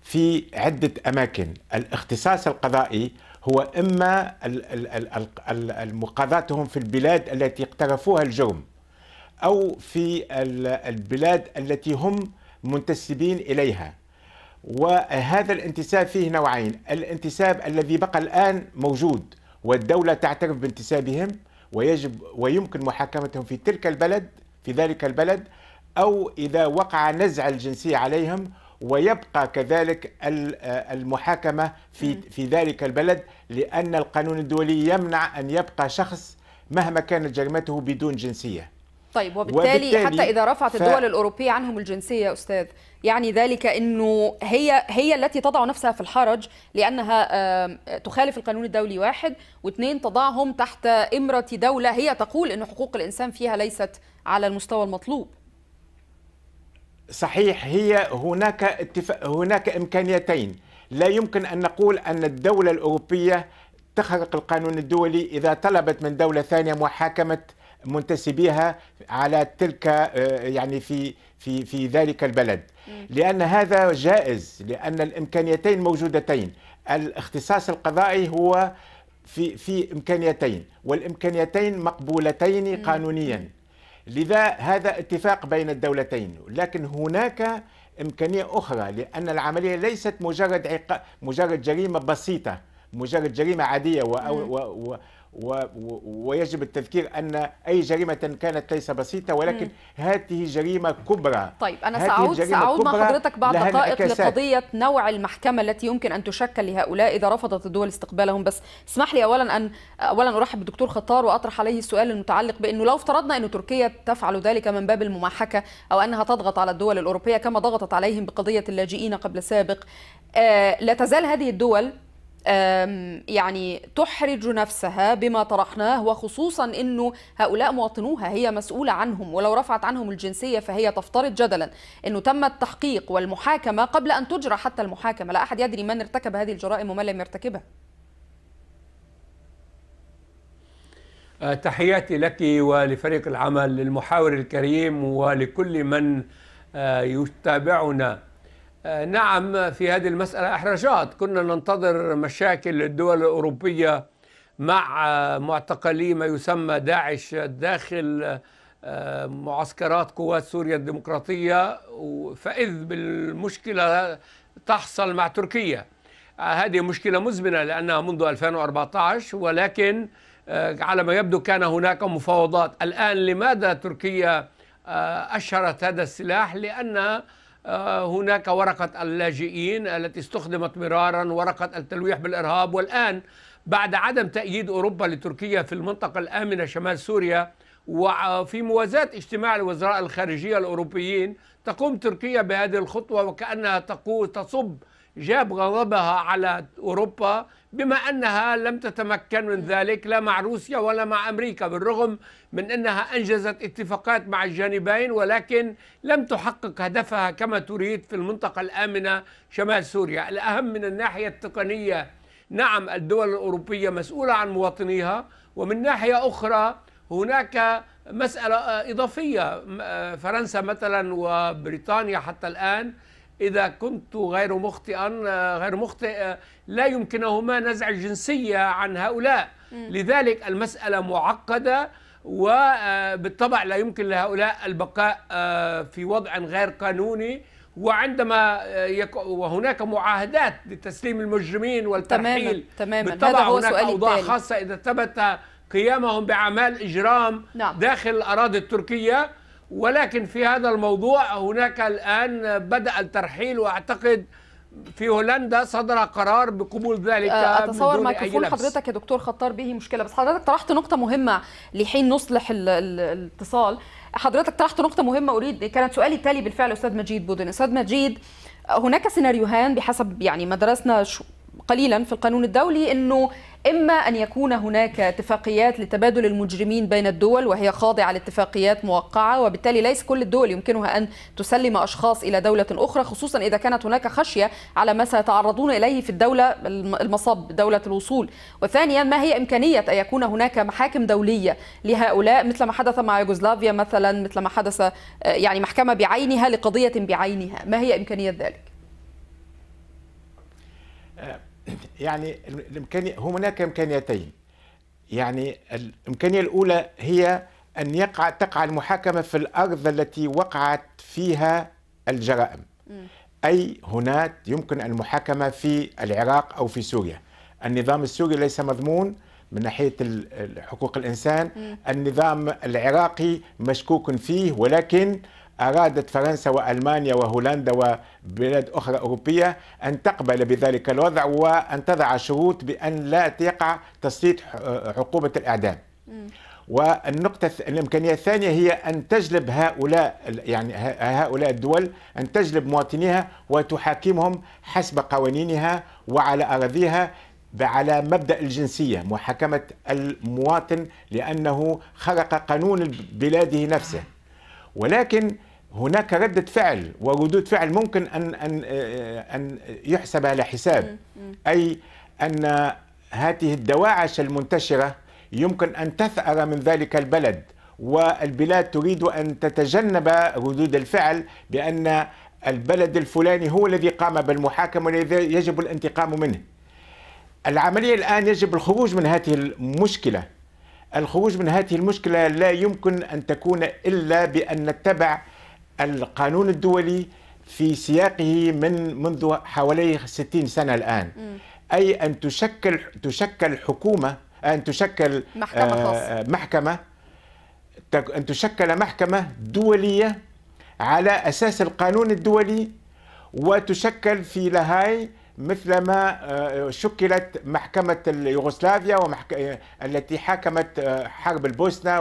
في عدة أماكن الاختصاص القضائي هو إما مقاضاتهم في البلاد التي اقترفوها الجرم أو في البلاد التي هم منتسبين إليها وهذا الانتساب فيه نوعين الانتساب الذي بقى الآن موجود والدولة تعترف بانتسابهم ويجب ويمكن محاكمتهم في تلك البلد في ذلك البلد أو إذا وقع نزع الجنسية عليهم ويبقى كذلك المحاكمة في في ذلك البلد لأن القانون الدولي يمنع أن يبقى شخص مهما كانت جريمته بدون جنسيه
طيب وبالتالي, وبالتالي حتى إذا رفعت ف... الدول الأوروبية عنهم الجنسية يا أستاذ يعني ذلك أنه هي هي التي تضع نفسها في الحرج لأنها تخالف القانون الدولي واحد واثنين تضعهم تحت إمرة دولة هي تقول أن حقوق الإنسان فيها ليست على المستوى المطلوب
صحيح هي هناك اتفاق هناك إمكانيتين لا يمكن أن نقول أن الدولة الأوروبية تخرق القانون الدولي إذا طلبت من دولة ثانية محاكمة منتسبيها على تلك آه، يعني في في في ذلك البلد لان هذا جائز لان الامكانيتين موجودتين الاختصاص القضائي هو في في امكانيتين والامكانيتين مقبولتين قانونيا لذا هذا اتفاق بين الدولتين لكن هناك امكانيه اخرى لان العمليه ليست مجرد عق... مجرد جريمه بسيطه مجرد جريمه عاديه و... و... و... و ويجب التذكير أن أي جريمة كانت ليس بسيطة ولكن مم. هذه جريمة كبرى
طيب أنا سأعود, سأعود مع حضرتك بعد دقائق لقضية نوع المحكمة التي يمكن أن تشكل لهؤلاء إذا رفضت الدول استقبالهم بس اسمح لي أولا أن أولا أرحب بالدكتور خطار وأطرح عليه السؤال المتعلق بأنه لو افترضنا أن تركيا تفعل ذلك من باب المماحكة أو أنها تضغط على الدول الأوروبية كما ضغطت عليهم بقضية اللاجئين قبل سابق آه لا تزال هذه الدول يعني تحرج نفسها بما طرحناه وخصوصا انه هؤلاء مواطنوها هي مسؤوله عنهم ولو رفعت عنهم الجنسيه فهي تفترض جدلا انه تم التحقيق والمحاكمه قبل ان تجرى حتى المحاكمه لا احد يدري من ارتكب هذه الجرائم ومن لم يرتكبها
أه، تحياتي لك ولفريق العمل للمحاور الكريم ولكل من أه، يتابعنا آه، نعم في هذه المسألة احراجات كنا ننتظر مشاكل الدول الأوروبية مع آه، معتقلي ما يسمى داعش داخل آه، معسكرات قوات سوريا الديمقراطية فإذ بالمشكلة تحصل مع تركيا هذه مشكلة مزمنة لأنها منذ 2014 ولكن على ما يبدو كان هناك مفاوضات الآن لماذا تركيا أشهرت هذا السلاح لأنها آه، هناك ورقة اللاجئين التي استخدمت مرارا ورقة التلويح بالإرهاب والآن بعد عدم تأييد أوروبا لتركيا في المنطقة الآمنة شمال سوريا وفي موازاة اجتماع الوزراء الخارجية الأوروبيين تقوم تركيا بهذه الخطوة وكأنها تصب جاب غضبها على أوروبا بما أنها لم تتمكن من ذلك لا مع روسيا ولا مع أمريكا بالرغم من أنها أنجزت اتفاقات مع الجانبين ولكن لم تحقق هدفها كما تريد في المنطقة الآمنة شمال سوريا الأهم من الناحية التقنية نعم الدول الأوروبية مسؤولة عن مواطنيها ومن ناحية أخرى هناك مسألة إضافية آه، فرنسا مثلا وبريطانيا حتى الآن إذا كنت غير مخطئا آه، غير مخطئ آه، لا يمكنهما نزع الجنسية عن هؤلاء لذلك المسألة معقدة وبالطبع آه، لا يمكن لهؤلاء البقاء في وضع غير قانوني وعندما يك... وهناك معاهدات لتسليم المجرمين والترحيل تماما تماما بالطبع هذا هو هناك اوضاع التالي. خاصه اذا ثبت قيامهم باعمال اجرام نعم. داخل الاراضي التركيه ولكن في هذا الموضوع هناك الآن بدأ الترحيل وأعتقد في هولندا صدر قرار بقبول ذلك آه، اتصور ميكروفون حضرتك
يا دكتور خطار به مشكله بس حضرتك طرحت نقطه مهمه لحين نصلح الاتصال حضرتك طرحت نقطه مهمه اريد كانت سؤالي التالي بالفعل استاذ مجيد بودن استاذ مجيد هناك سيناريوهان بحسب يعني ما درسنا قليلا في القانون الدولي انه إما أن يكون هناك اتفاقيات لتبادل المجرمين بين الدول وهي خاضعة لاتفاقيات موقعة وبالتالي ليس كل الدول يمكنها أن تسلم أشخاص إلى دولة أخرى خصوصا إذا كانت هناك خشية على ما سيتعرضون إليه في الدولة المصب دولة الوصول وثانيا ما هي إمكانية أن يكون هناك محاكم دولية لهؤلاء مثل ما حدث مع يوغوسلافيا مثلا مثل ما حدث آه، يعني محكمة بعينها لقضية بعينها ما هي إمكانية ذلك؟
آه، [COUGHS] يعني الامكانيه هناك امكانيتين يعني الامكانيه الاولى هي ان يقع تقع المحاكمه في الارض التي وقعت فيها الجرائم اي هناك يمكن المحاكمه في العراق او في سوريا النظام السوري ليس مضمون من ناحيه حقوق الانسان النظام العراقي مشكوك فيه ولكن أرادت فرنسا وألمانيا وهولندا وبلاد أخرى أوروبية أن تقبل بذلك الوضع وأن تضع شروط بأن لا تقع تسليط آه، عقوبة الإعدام والنقطة الإمكانية الثانية هي أن تجلب هؤلاء يعني هؤلاء الدول أن تجلب مواطنيها وتحاكمهم حسب قوانينها وعلى أراضيها على مبدا الجنسيه محاكمه المواطن لانه خرق قانون بلاده نفسه ولكن هناك ردة فعل وردود فعل ممكن أن أن أن يحسب على حساب أي أن هذه الدواعش المنتشرة يمكن أن تثأر من ذلك البلد والبلاد تريد أن تتجنب ردود الفعل بأن البلد الفلاني هو الذي قام بالمحاكمة والذي يجب الانتقام منه العملية الآن يجب الخروج من هذه المشكلة الخروج من هذه المشكلة لا يمكن أن تكون إلا بأن نتبع القانون الدولي في سياقه من منذ حوالي 60 سنة الآن م. أي أن تشكل تشكل حكومة أن تشكل محكمة, آه، محكمة أن تشكل محكمة دولية على أساس القانون الدولي وتشكل في لاهاي مثلما آه، شكلت محكمة اليوغوسلافيا ومحك... آه، التي حاكمت آه، حرب البوسنة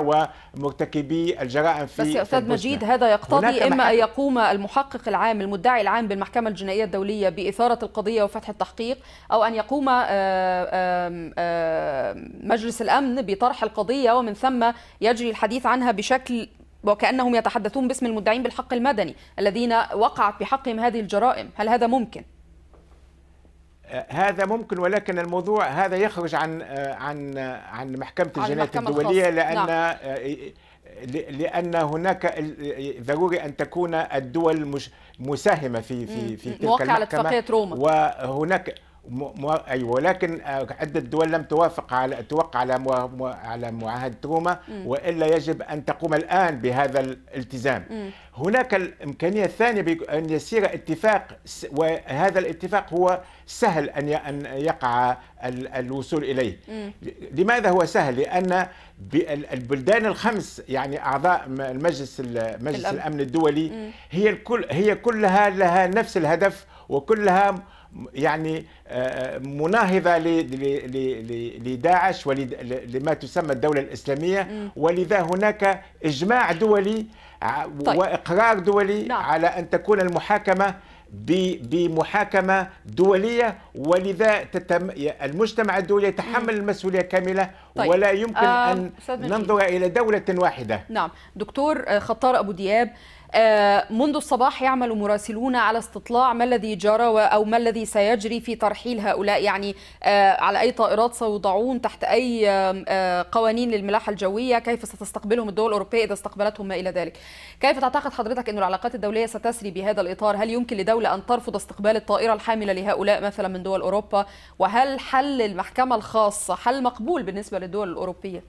ومرتكبي الجرائم في بس يا أستاذ مجيد
هذا يقتضي إما محك... أن يقوم المحقق العام المدعي العام بالمحكمة الجنائية الدولية بإثارة القضية وفتح التحقيق أو أن يقوم مجلس الأمن بطرح القضية ومن ثم يجري الحديث عنها بشكل وكأنهم يتحدثون باسم المدعين بالحق المدني الذين وقعت بحقهم هذه الجرائم هل هذا ممكن؟
هذا ممكن ولكن الموضوع هذا يخرج عن عن عن محكمه الجنايات الدوليه لان نعم. لان هناك ضروري ان تكون الدول مساهمه في في في تلك المحكمه وهناك مو... ايوه ولكن آه، عده دول لم توافق على توقع على مو... على روما والا يجب ان تقوم الان بهذا الالتزام. م. هناك الامكانيه الثانيه ان يسير اتفاق وهذا الاتفاق هو سهل ان ان يقع الوصول اليه. م. لماذا هو سهل؟ لان البلدان الخمس يعني اعضاء المجلس مجلس الامن الدولي م. هي الكل هي كلها لها نفس الهدف وكلها يعني آه، آه، مناهضة لداعش ولما تسمى الدولة الإسلامية ولذا هناك إجماع دولي طيب. وإقرار دولي نعم. على أن تكون المحاكمة بمحاكمة دولية ولذا تتم المجتمع الدولي يتحمل المسؤولية كاملة طيب. ولا يمكن آه، أن ننظر إلى دولة واحدة
نعم دكتور خطار أبو دياب آه، منذ الصباح يعمل مراسلون على استطلاع ما الذي جرى أو ما الذي سيجري في ترحيل هؤلاء يعني آه، على أي طائرات سيوضعون تحت أي آه، قوانين للملاحة الجوية كيف ستستقبلهم الدول الأوروبية إذا استقبلتهم ما إلى ذلك كيف تعتقد حضرتك أن العلاقات الدولية ستسري بهذا الإطار هل يمكن لدولة أن ترفض استقبال الطائرة الحاملة لهؤلاء مثلا من دول أوروبا وهل حل المحكمة الخاصة حل مقبول بالنسبة للدول الأوروبية؟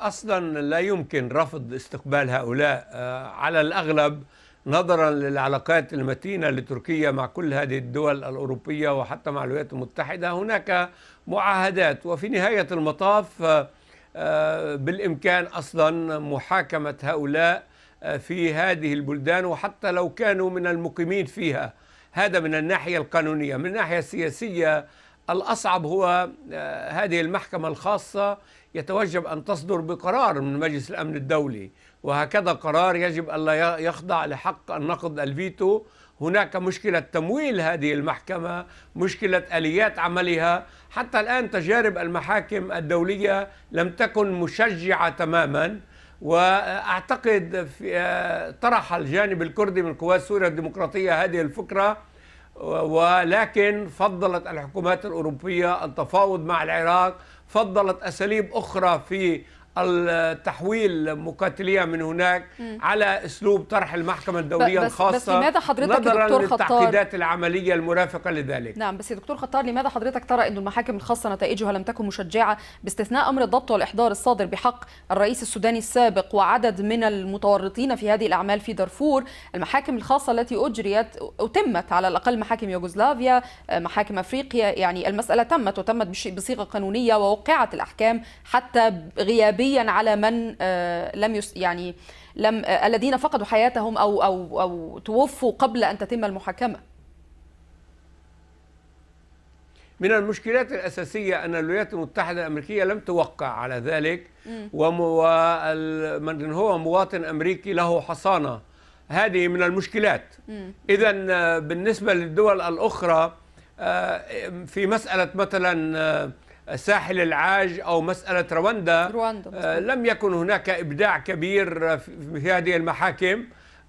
أصلا لا يمكن رفض استقبال هؤلاء آه، على الأغلب نظرا للعلاقات المتينة لتركيا مع كل هذه الدول الأوروبية وحتى مع الولايات المتحدة هناك معاهدات وفي نهاية المطاف آه، آه، بالإمكان أصلا محاكمة هؤلاء في هذه البلدان وحتى لو كانوا من المقيمين فيها هذا من الناحية القانونية من الناحية السياسية الأصعب هو هذه المحكمة الخاصة يتوجب أن تصدر بقرار من مجلس الأمن الدولي وهكذا قرار يجب ألا يخضع لحق النقد الفيتو هناك مشكلة تمويل هذه المحكمة مشكلة آليات عملها حتى الآن تجارب المحاكم الدولية لم تكن مشجعة تماما وأعتقد آه، طرح الجانب الكردي من قوات سوريا الديمقراطية هذه الفكرة ولكن فضلت الحكومات الأوروبية التفاوض مع العراق فضلت أساليب أخرى في التحويل مقاتليها من هناك م. على اسلوب طرح المحكمه الدوليه بس الخاصه بس لماذا حضرتك نظرا للتعقيدات العمليه المرافقه لذلك
نعم بس يا دكتور خطار لماذا حضرتك ترى انه المحاكم الخاصه نتائجها لم تكن مشجعه باستثناء امر الضبط والاحضار الصادر بحق الرئيس السوداني السابق وعدد من المتورطين في هذه الاعمال في دارفور المحاكم الخاصه التي اجريت وتمت على الاقل محاكم يوغوسلافيا آه، محاكم افريقيا يعني المساله تمت وتمت بصيغه قانونيه ووقعت الاحكام حتى غيابيه جبريا على من آه، لم يس يعني لم آه، الذين فقدوا حياتهم او او او توفوا قبل ان تتم المحاكمه
من المشكلات الأساسية أن الولايات المتحدة الأمريكية لم توقع على ذلك ومن هو مواطن أمريكي له حصانة هذه من المشكلات إذا آه، بالنسبة للدول الأخرى في مسألة مثلا ساحل العاج أو مسألة رواندا, رواندا آه، لم يكن هناك إبداع كبير في هذه المحاكم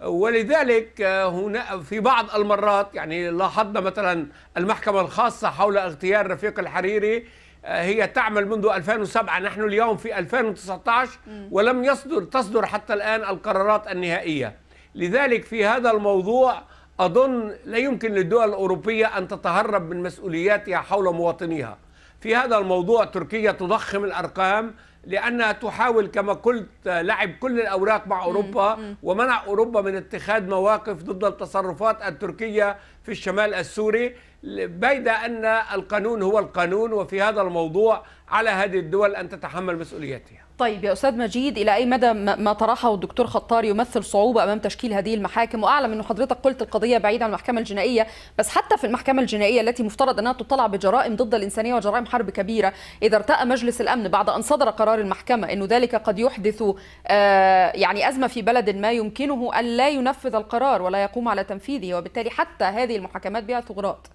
ولذلك آه، هنا في بعض المرات يعني لاحظنا مثلا المحكمة الخاصة حول اغتيال رفيق الحريري آه، هي تعمل منذ 2007 نحن اليوم في 2019 ولم يصدر تصدر حتى الآن القرارات النهائية لذلك في هذا الموضوع أظن لا يمكن للدول الأوروبية أن تتهرب من مسؤولياتها حول مواطنيها في هذا الموضوع تركيا تضخم الأرقام لأنها تحاول كما قلت لعب كل الأوراق مع أوروبا ومنع أوروبا من اتخاذ مواقف ضد التصرفات التركية في الشمال السوري بيد أن القانون هو القانون وفي هذا الموضوع على هذه الدول أن تتحمل مسؤوليتها
طيب يا استاذ مجيد الى اي مدى ما طرحه الدكتور خطار يمثل صعوبه امام تشكيل هذه المحاكم واعلم انه حضرتك قلت القضيه بعيده عن المحكمه الجنائيه بس حتى في المحكمه الجنائيه التي مفترض انها تطلع بجرائم ضد الانسانيه وجرائم حرب كبيره اذا ارتأى مجلس الامن بعد ان صدر قرار المحكمه انه ذلك قد يحدث آه، يعني ازمه في بلد ما يمكنه ان لا ينفذ القرار ولا يقوم على تنفيذه وبالتالي حتى هذه المحاكمات بها ثغرات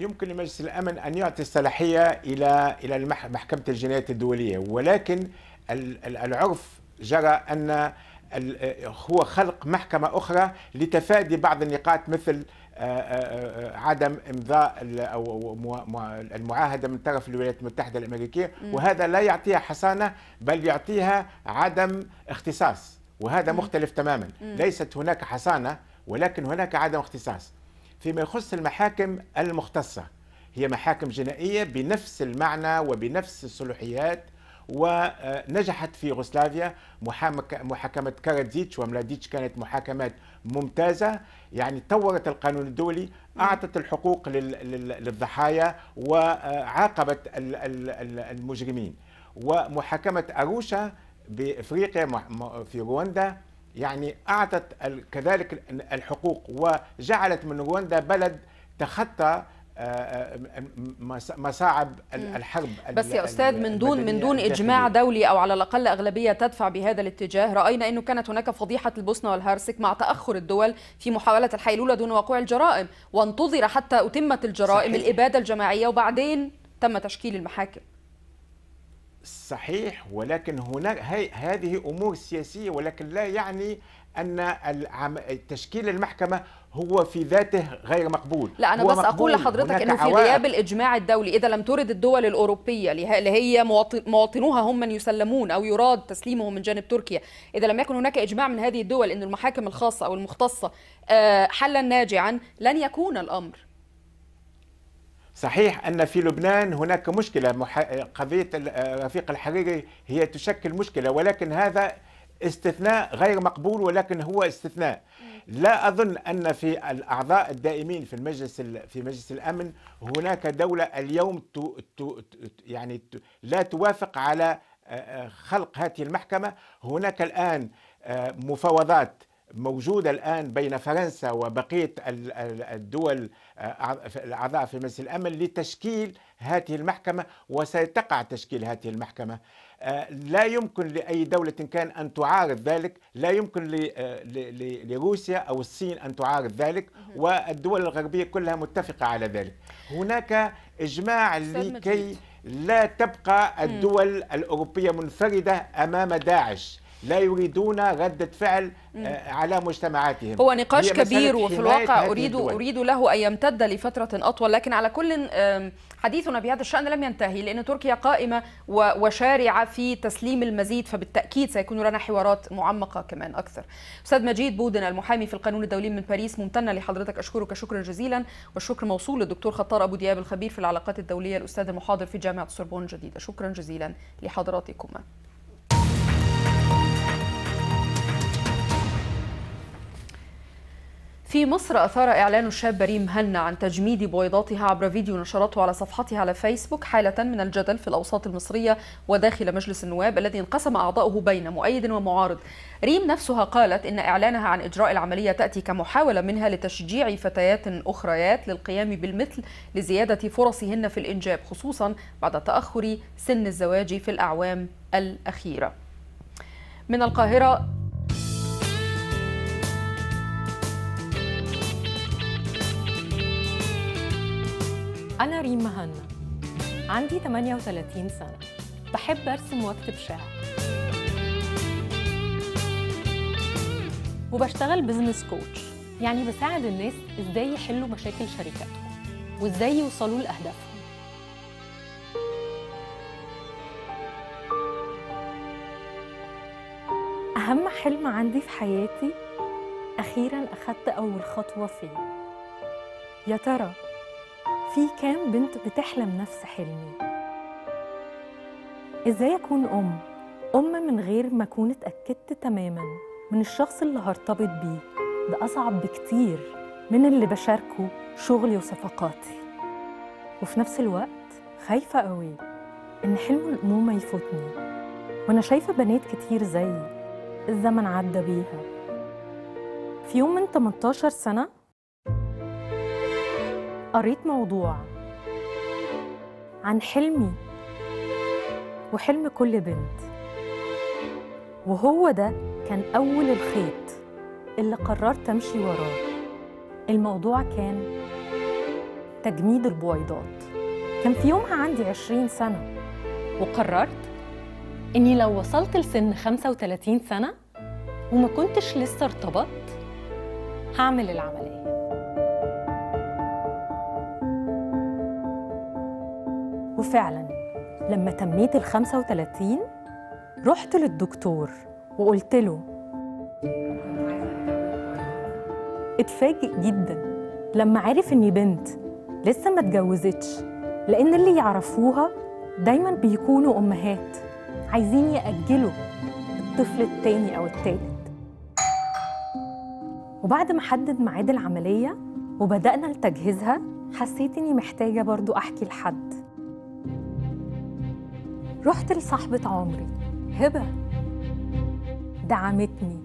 يمكن لمجلس الامن ان يعطي الصلاحيه الى الى محكمه الجنايات الدوليه ولكن العرف جرى ان هو خلق محكمه اخرى لتفادي بعض النقاط مثل آه، آه، آه، عدم امضاء او المعاهده من طرف الولايات المتحده الامريكيه وهذا لا يعطيها حصانه بل يعطيها عدم اختصاص وهذا مختلف تماما ليست هناك حصانه ولكن هناك عدم اختصاص فيما يخص المحاكم المختصة هي محاكم جنائية بنفس المعنى وبنفس الصلوحيات ونجحت في يوغوسلافيا محاكمة كاراديتش وملاديتش كانت محاكمات ممتازة يعني طورت القانون الدولي أعطت الحقوق للضحايا وعاقبت المجرمين ومحاكمة أروشا بإفريقيا في رواندا يعني أعطت كذلك الحقوق وجعلت من رواندا بلد تخطى آه، آه، مصاعب الحرب بس يا استاذ من دون من دون اجماع
دولي او على الاقل اغلبيه تدفع بهذا الاتجاه راينا انه كانت هناك فضيحه البوسنه والهرسك مع تاخر الدول في محاوله الحيلوله دون وقوع الجرائم وانتظر حتى اتمت الجرائم صحيح. الاباده الجماعيه وبعدين تم تشكيل المحاكم
صحيح ولكن هناك هذه امور سياسيه ولكن لا يعني ان تشكيل المحكمه هو في ذاته غير مقبول لا انا بس مقبول. اقول لحضرتك انه في غياب
الاجماع الدولي اذا لم ترد الدول الاوروبيه اللي هي مواطنوها هم من يسلمون او يراد تسليمهم من جانب تركيا اذا لم يكن هناك اجماع من هذه الدول ان المحاكم الخاصه او المختصه آه، حلا ناجعا لن يكون الامر
صحيح أن في لبنان هناك مشكلة قضية رفيق الحريري هي تشكل مشكلة ولكن هذا استثناء غير مقبول ولكن هو استثناء لا اظن ان في الاعضاء الدائمين في المجلس في مجلس الامن هناك دوله اليوم يعني لا توافق على آه، آه، خلق هذه المحكمه هناك الان آه، مفاوضات موجوده الان بين فرنسا وبقيه الدول الأعضاء في مجلس الأمن لتشكيل هذه المحكمة وسيتقع تشكيل هذه المحكمة آه، لا يمكن لأي دولة كان أن تعارض ذلك لا يمكن آه، لروسيا أو الصين أن تعارض ذلك والدول الغربية كلها متفقة على ذلك هناك إجماع لكي لا تبقى الدول الأوروبية منفردة أمام داعش لا يريدون ردة فعل آه، على مجتمعاتهم هو نقاش كبير وفي الواقع أريد أريد
له أن يمتد لفترة أطول لكن على كل حديثنا بهذا الشأن لم ينتهي لأن تركيا قائمة وشارعة في تسليم المزيد فبالتأكيد سيكون لنا حوارات معمقة كمان أكثر أستاذ مجيد بودن المحامي في القانون الدولي من باريس ممتنة لحضرتك أشكرك شكرا جزيلا والشكر موصول للدكتور خطار أبو دياب الخبير في العلاقات الدولية الأستاذ المحاضر في جامعة سوربون الجديدة شكرا جزيلا لحضراتكما في مصر أثار إعلان الشابة ريم هنا عن تجميد بويضاتها عبر فيديو نشرته على صفحتها على فيسبوك حالة من الجدل في الأوساط المصرية وداخل مجلس النواب الذي انقسم أعضاؤه بين مؤيد ومعارض ريم نفسها قالت إن إعلانها عن إجراء العملية تأتي كمحاولة منها لتشجيع فتيات أخريات للقيام بالمثل لزيادة فرصهن في الإنجاب خصوصا بعد تأخر سن الزواج في الأعوام الأخيرة
من القاهرة أنا ريم مهنا عندي 38 سنة بحب أرسم وأكتب شعر وبشتغل بزنس كوتش يعني بساعد الناس إزاي يحلوا مشاكل شركاتهم وإزاي يوصلوا لأهدافهم أهم حلم عندي في حياتي أخيرا أخدت أول خطوة فيه يا ترى في كام بنت بتحلم نفس حلمي ازاي اكون ام ام من غير ما اكون اتاكدت تماما من الشخص اللي هرتبط بيه ده اصعب بكتير من اللي بشاركه شغلي وصفقاتي وفي نفس الوقت خايفه قوي ان حلم الامومه يفوتني وانا شايفه بنات كتير زيي الزمن عدى بيها في يوم من 18 سنه قريت موضوع عن حلمي وحلم كل بنت وهو ده كان أول الخيط اللي قررت أمشي وراه الموضوع كان تجميد البويضات كان في يومها عندي عشرين سنة وقررت إني لو وصلت لسن خمسة وتلاتين سنة وما كنتش لسه ارتبطت هعمل العملية وفعلا لما تميت ال 35 رحت للدكتور وقلت له اتفاجئ جدا لما عرف اني بنت لسه ما اتجوزتش لان اللي يعرفوها دايما بيكونوا امهات عايزين ياجلوا الطفل التاني او التالت وبعد ما حدد ميعاد العمليه وبدانا لتجهيزها حسيت اني محتاجه برضو احكي لحد رحت لصاحبة عمري هبة دعمتني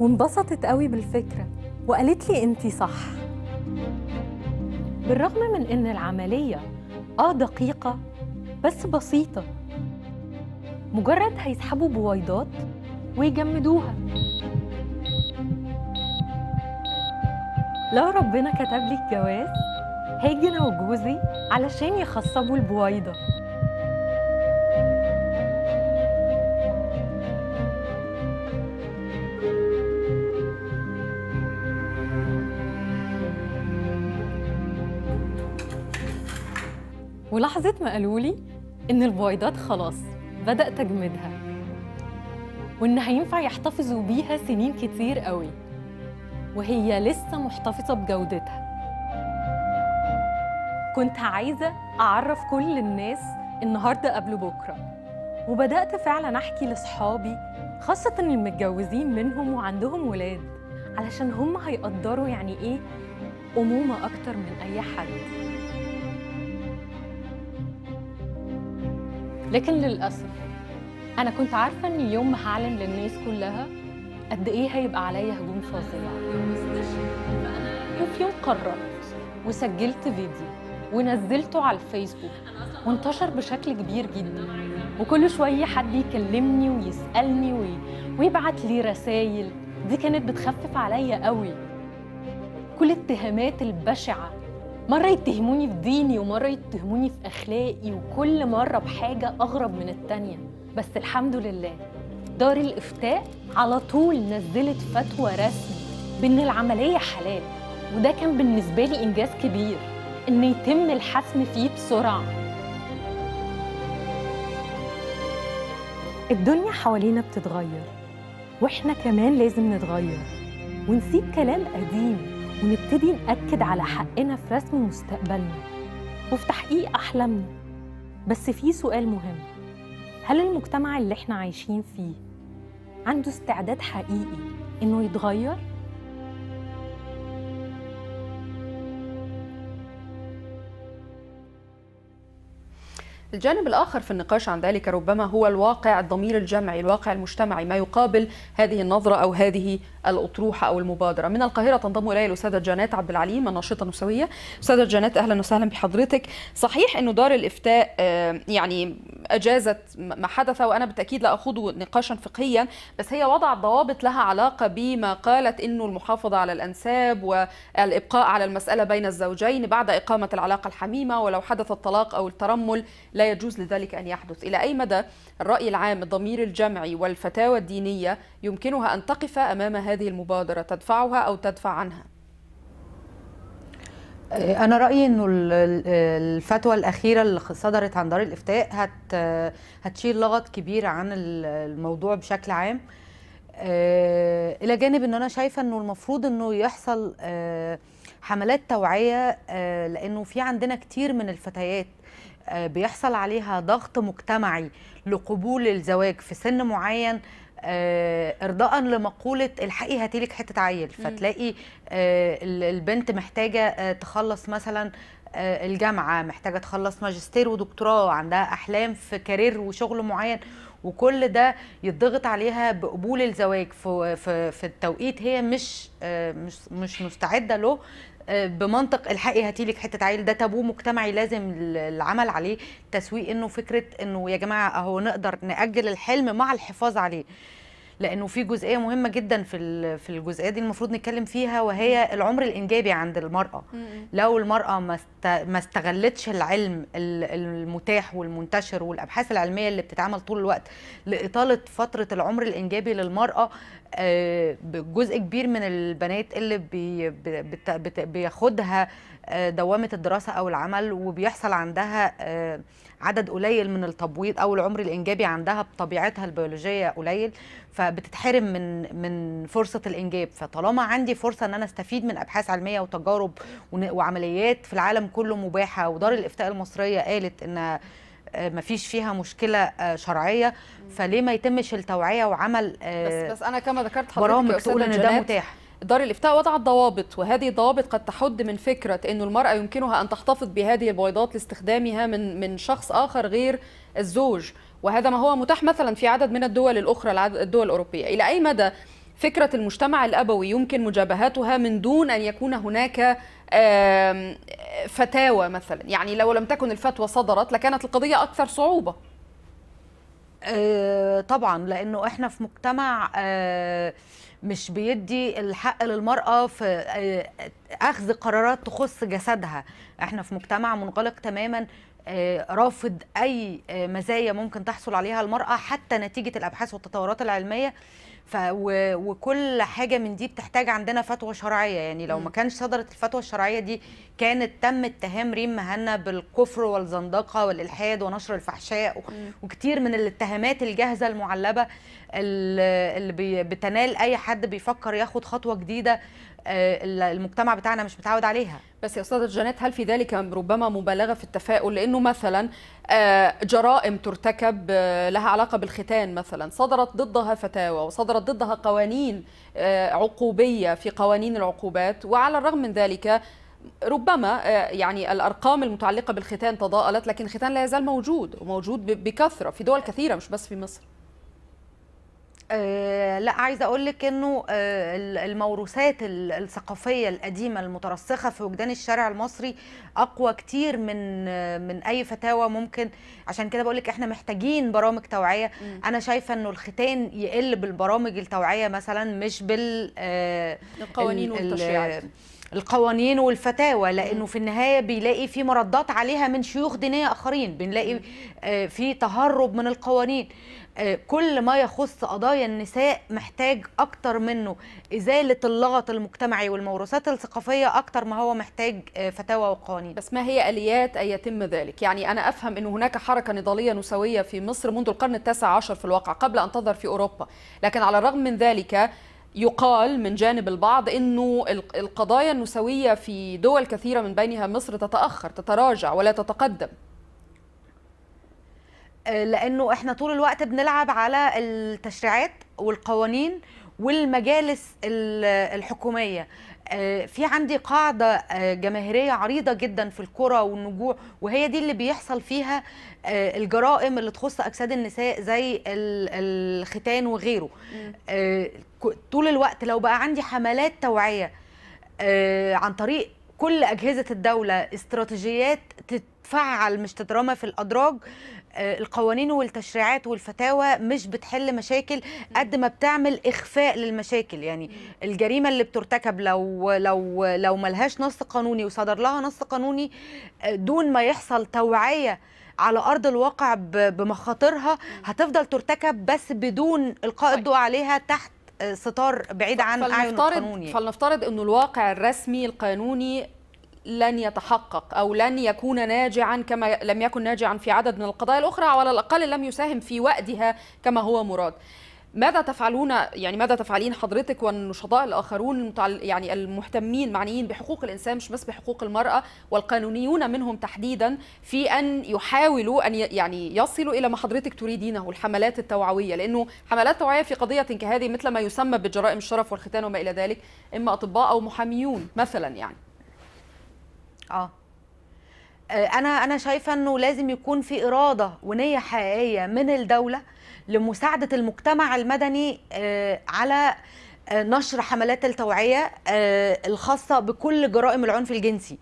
وانبسطت قوي بالفكرة وقالت لي انتي صح بالرغم من ان العملية اه دقيقة بس بسيطة مجرد هيسحبوا بويضات ويجمدوها لو ربنا كتب لي الجواز هاجي انا وجوزي علشان يخصبوا البويضه ولحظة ما قالوا لي إن البويضات خلاص بدأ تجميدها وإن هينفع يحتفظوا بيها سنين كتير قوي وهي لسه محتفظة بجودتها كنت عايزة أعرف كل الناس النهاردة قبل بكرة وبدأت فعلا أحكي لأصحابي خاصة المتجوزين منهم وعندهم ولاد علشان هم هيقدروا يعني إيه أمومة أكتر من أي حد لكن للأسف أنا كنت عارفة إن اليوم هعلن للناس كلها قد إيه هيبقى عليا هجوم فظيع وفي يوم قررت وسجلت فيديو ونزلته على الفيسبوك وانتشر بشكل كبير جدا وكل شوية حد يكلمني ويسألني وي... ويبعت لي رسايل دي كانت بتخفف عليا قوي كل الاتهامات البشعة مرة يتهموني في ديني ومرة يتهموني في أخلاقي وكل مرة بحاجة أغرب من التانية بس الحمد لله دار الإفتاء على طول نزلت فتوى رسمي بإن العملية حلال وده كان بالنسبة لي إنجاز كبير إن يتم الحسم فيه بسرعة الدنيا حوالينا بتتغير وإحنا كمان لازم نتغير ونسيب كلام قديم ونبتدي نأكد على حقنا في رسم مستقبلنا وفي تحقيق أحلامنا بس في سؤال مهم هل المجتمع اللي احنا عايشين فيه عنده استعداد حقيقي إنه يتغير؟
الجانب الآخر في النقاش عن ذلك ربما هو الواقع الضمير الجمعي الواقع المجتمعي ما يقابل هذه النظرة أو هذه الأطروحة أو المبادرة من القاهرة تنضم إلي الأستاذة جانات عبد العليم الناشطة النسوية أستاذة جانات أهلا وسهلا بحضرتك صحيح أنه دار الإفتاء يعني أجازت ما حدث وأنا بالتأكيد لا اخوض نقاشا فقهيا بس هي وضعت ضوابط لها علاقة بما قالت أنه المحافظة على الأنساب والإبقاء على المسألة بين الزوجين بعد إقامة العلاقة الحميمة ولو حدث الطلاق أو الترمل لا يجوز لذلك أن يحدث إلى أي مدى الرأي العام الضمير الجمعي والفتاوى الدينية يمكنها أن تقف أمام هذه هذه المبادرة تدفعها أو تدفع عنها؟
آه، أنا رأيي إنه الفتوى الأخيرة اللي صدرت عن دار الإفتاء آه، هتشيل لغط كبير عن الموضوع بشكل عام آه، إلى جانب إن أنا شايفة إنه المفروض إنه يحصل حملات توعية لأنه في عندنا كتير من الفتيات بيحصل عليها ضغط مجتمعي لقبول الزواج في سن معين آه، ارضاء لمقوله الحقي لك حته عيل فتلاقي آه، البنت محتاجه آه، تخلص مثلا الجامعه محتاجه تخلص ماجستير ودكتوراه عندها احلام في كارير وشغل معين وكل ده يضغط عليها بقبول الزواج في في, في التوقيت هي مش مش مش مستعده له بمنطق الحقي هاتيلك حته عيل ده تابو مجتمعي لازم العمل عليه تسويق انه فكره انه يا جماعه اهو نقدر ناجل الحلم مع الحفاظ عليه لانه في جزئيه مهمه جدا في في الجزئيه دي المفروض نتكلم فيها وهي العمر الانجابي عند المراه لو المراه ما استغلتش العلم المتاح والمنتشر والابحاث العلميه اللي بتتعمل طول الوقت لاطاله فتره العمر الانجابي للمراه آه، جزء كبير من البنات اللي بياخدها آه، دوامه الدراسه او العمل وبيحصل عندها آه، عدد قليل من التبويض او العمر الانجابي عندها بطبيعتها البيولوجيه قليل فبتتحرم من من فرصه الانجاب فطالما عندي فرصه ان انا استفيد من ابحاث علميه وتجارب وعمليات في العالم كله مباحه ودار الافتاء المصريه قالت ان آه، ما فيش فيها مشكله آه، شرعيه فليه ما يتمش التوعيه وعمل
آه، بس بس انا كما ذكرت حضرتك برامج تقول ان ده متاح دار الافتاء وضعت ضوابط وهذه الضوابط قد تحد من فكره انه المراه يمكنها ان تحتفظ بهذه البويضات لاستخدامها من من شخص اخر غير الزوج وهذا ما هو متاح مثلا في عدد من الدول الاخرى الدول الاوروبيه الى اي مدى فكره المجتمع الابوي يمكن مجابهتها من دون ان يكون هناك فتاوى مثلا يعني لو لم تكن الفتوى صدرت لكانت القضيه اكثر صعوبه
آه، طبعا لانه احنا في مجتمع آه، مش بيدي الحق للمرأة في آه، أخذ قرارات تخص جسدها احنا في مجتمع منغلق تماما آه، رافض أي آه، مزايا ممكن تحصل عليها المرأة حتى نتيجة الأبحاث والتطورات العلمية ف وكل حاجه من دي بتحتاج عندنا فتوى شرعيه يعني لو ما كانش صدرت الفتوى الشرعيه دي كانت تم اتهام ريم مهنا بالكفر والزندقه والالحاد ونشر الفحشاء وكتير من الاتهامات الجاهزه المعلبه اللي بتنال اي حد بيفكر ياخد خطوه جديده المجتمع
بتاعنا مش متعود عليها بس يا استاذه جنات هل في ذلك ربما مبالغه في التفاؤل لانه مثلا آه، جرائم ترتكب آه، لها علاقه بالختان مثلا صدرت ضدها فتاوى وصدرت ضدها قوانين آه، عقوبيه في قوانين العقوبات وعلى الرغم من ذلك ربما يعني الارقام المتعلقه بالختان تضاءلت لكن الختان لا يزال موجود وموجود بكثره في دول كثيره مش بس في مصر
آه، لا عايزه اقول لك انه آه، الموروثات الثقافيه القديمه المترسخه في وجدان الشارع المصري اقوى كتير من آه، من اي فتاوى ممكن عشان كده بقول لك احنا محتاجين برامج توعيه م. انا شايفه انه الختان يقل بالبرامج التوعيه مثلا مش بال القوانين والتشريعات القوانين والفتاوى لانه في النهايه بيلاقي في مردات عليها من شيوخ دينيه اخرين بنلاقي في تهرب من القوانين آه، كل ما يخص قضايا النساء محتاج اكتر منه ازاله اللغط المجتمعي والموروثات الثقافيه
اكتر ما هو محتاج آه، فتاوى وقوانين بس ما هي اليات ان يتم ذلك يعني انا افهم ان هناك حركه نضاليه نسويه في مصر منذ القرن التاسع عشر في الواقع قبل ان تظهر في اوروبا لكن على الرغم من ذلك يقال من جانب البعض انه القضايا النسويه في دول كثيره من بينها مصر تتاخر تتراجع ولا تتقدم
لانه احنا طول الوقت بنلعب على التشريعات والقوانين والمجالس الحكوميه آه، في عندي قاعده آه، جماهيريه عريضه جدا في الكره والنجوع وهي دي اللي بيحصل فيها آه، الجرائم اللي تخص اجساد النساء زي الختان وغيره طول الوقت لو بقى عندي حملات توعيه عن طريق كل اجهزه الدوله استراتيجيات تتفعل مش تترمى في الادراج آه، القوانين والتشريعات والفتاوى مش بتحل مشاكل قد ما بتعمل اخفاء للمشاكل يعني الجريمه اللي بترتكب لو لو لو ملهاش نص قانوني وصدر لها نص قانوني آه، دون ما يحصل توعيه على ارض الواقع بمخاطرها هتفضل ترتكب بس بدون القاء الضوء
عليها تحت آه، ستار بعيد عن اعين القانون فلنفترض انه الواقع الرسمي القانوني لن يتحقق أو لن يكون ناجعا كما لم يكن ناجعا في عدد من القضايا الأخرى وعلى على الأقل لم يساهم في وأدها كما هو مراد ماذا تفعلون يعني ماذا تفعلين حضرتك والنشطاء الاخرون يعني المهتمين معنيين بحقوق الانسان مش بس بحقوق المراه والقانونيون منهم تحديدا في ان يحاولوا ان يعني يصلوا الى ما حضرتك تريدينه الحملات التوعويه لانه حملات توعيه في قضيه كهذه مثل ما يسمى بجرائم الشرف والختان وما الى ذلك اما اطباء او محاميون مثلا يعني آه. اه انا انا شايفه انه لازم يكون
في اراده ونيه حقيقيه من الدوله لمساعده المجتمع المدني آه، على آه، نشر حملات التوعيه الخاصه بكل جرائم العنف الجنسي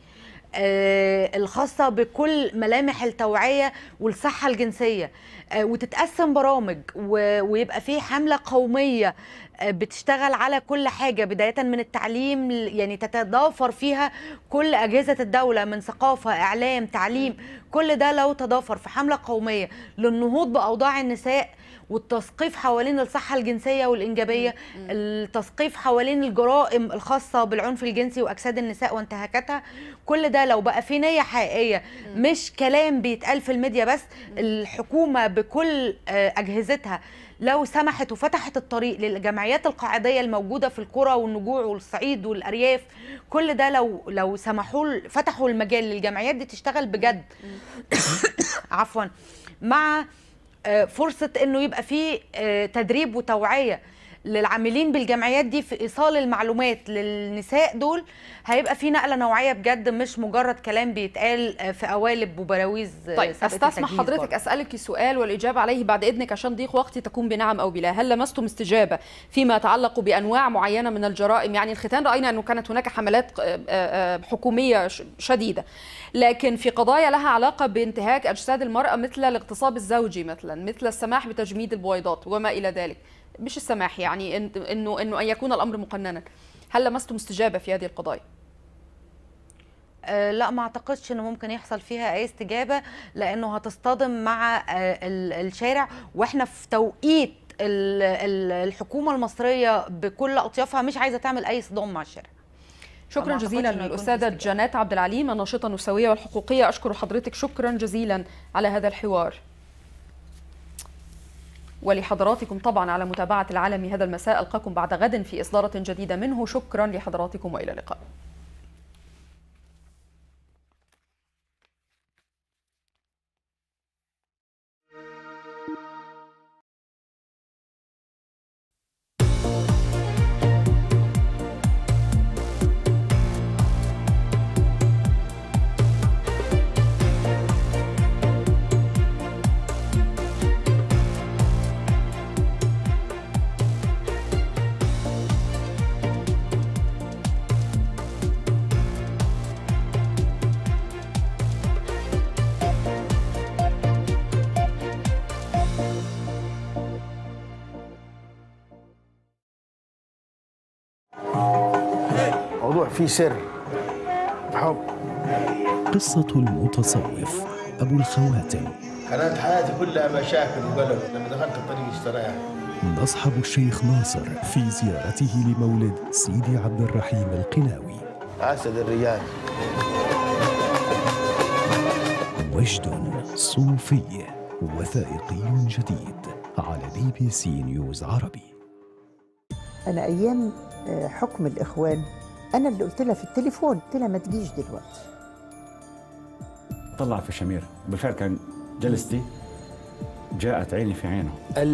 آه، الخاصه بكل ملامح التوعيه والصحه الجنسيه آه، وتتقسم برامج ويبقى في حمله قوميه آه، بتشتغل على كل حاجه بدايه من التعليم يعني تتضافر فيها كل اجهزه الدوله من ثقافه اعلام تعليم كل ده لو تضافر في حمله قوميه للنهوض باوضاع النساء والتثقيف حوالين الصحه الجنسيه والانجابيه التثقيف حوالين الجرائم الخاصه بالعنف الجنسي واجساد النساء وانتهاكاتها كل ده لو بقى في نيه حقيقيه مش كلام بيتقال في الميديا بس الحكومه بكل آه، اجهزتها لو سمحت وفتحت الطريق للجمعيات القاعديه الموجوده في القرى والنجوع والصعيد والارياف كل ده لو لو سمحوا فتحوا المجال للجمعيات دي تشتغل بجد [COUGHS] عفوا مع آه، فرصه انه يبقى في آه، تدريب وتوعيه للعاملين بالجمعيات دي في ايصال المعلومات للنساء دول هيبقى
في نقله نوعيه بجد مش مجرد كلام بيتقال في قوالب وبراويز طيب استسمح حضرتك برضه. اسالك سؤال والاجابه عليه بعد اذنك عشان ضيق وقتي تكون بنعم او بلا هل لمستم استجابه فيما يتعلق بانواع معينه من الجرائم يعني الختان راينا انه كانت هناك حملات آه، آه، آه، حكوميه شديده لكن في قضايا لها علاقه بانتهاك اجساد المراه مثل الاغتصاب الزوجي مثلا مثل السماح بتجميد البويضات وما الى ذلك مش السماح يعني انه انه ان يكون الامر مقننا هل لمستم استجابه في هذه القضايا أه، لا ما اعتقدش انه ممكن يحصل فيها اي استجابه لانه
هتصطدم مع أه، الشارع واحنا في توقيت الحكومه
المصريه بكل اطيافها مش عايزه تعمل اي صدام مع الشارع شكرا جزيلا للاستاذه جنات عبد العليم الناشطه النسويه والحقوقيه اشكر حضرتك شكرا جزيلا على هذا الحوار ولحضراتكم طبعا على متابعة العالم هذا المساء ألقاكم بعد غد في إصدارة جديدة منه شكرا لحضراتكم وإلى اللقاء
في سر حب
قصة المتصوف أبو الخواتم
كانت حياتي كلها مشاكل وقلق لما دخلت الطريق الشرعي نصحب الشيخ ناصر في زيارته لمولد سيدي عبد الرحيم القلاوي أسد الرجال وجد
صوفي وثائقي جديد على بي بي سي نيوز عربي
أنا أيام آه، حكم الإخوان انا اللي قلت لها في التليفون قلت لها ما تجيش دلوقتي
طلع في شمير بالفعل كان جلستي جاءت عيني في عينه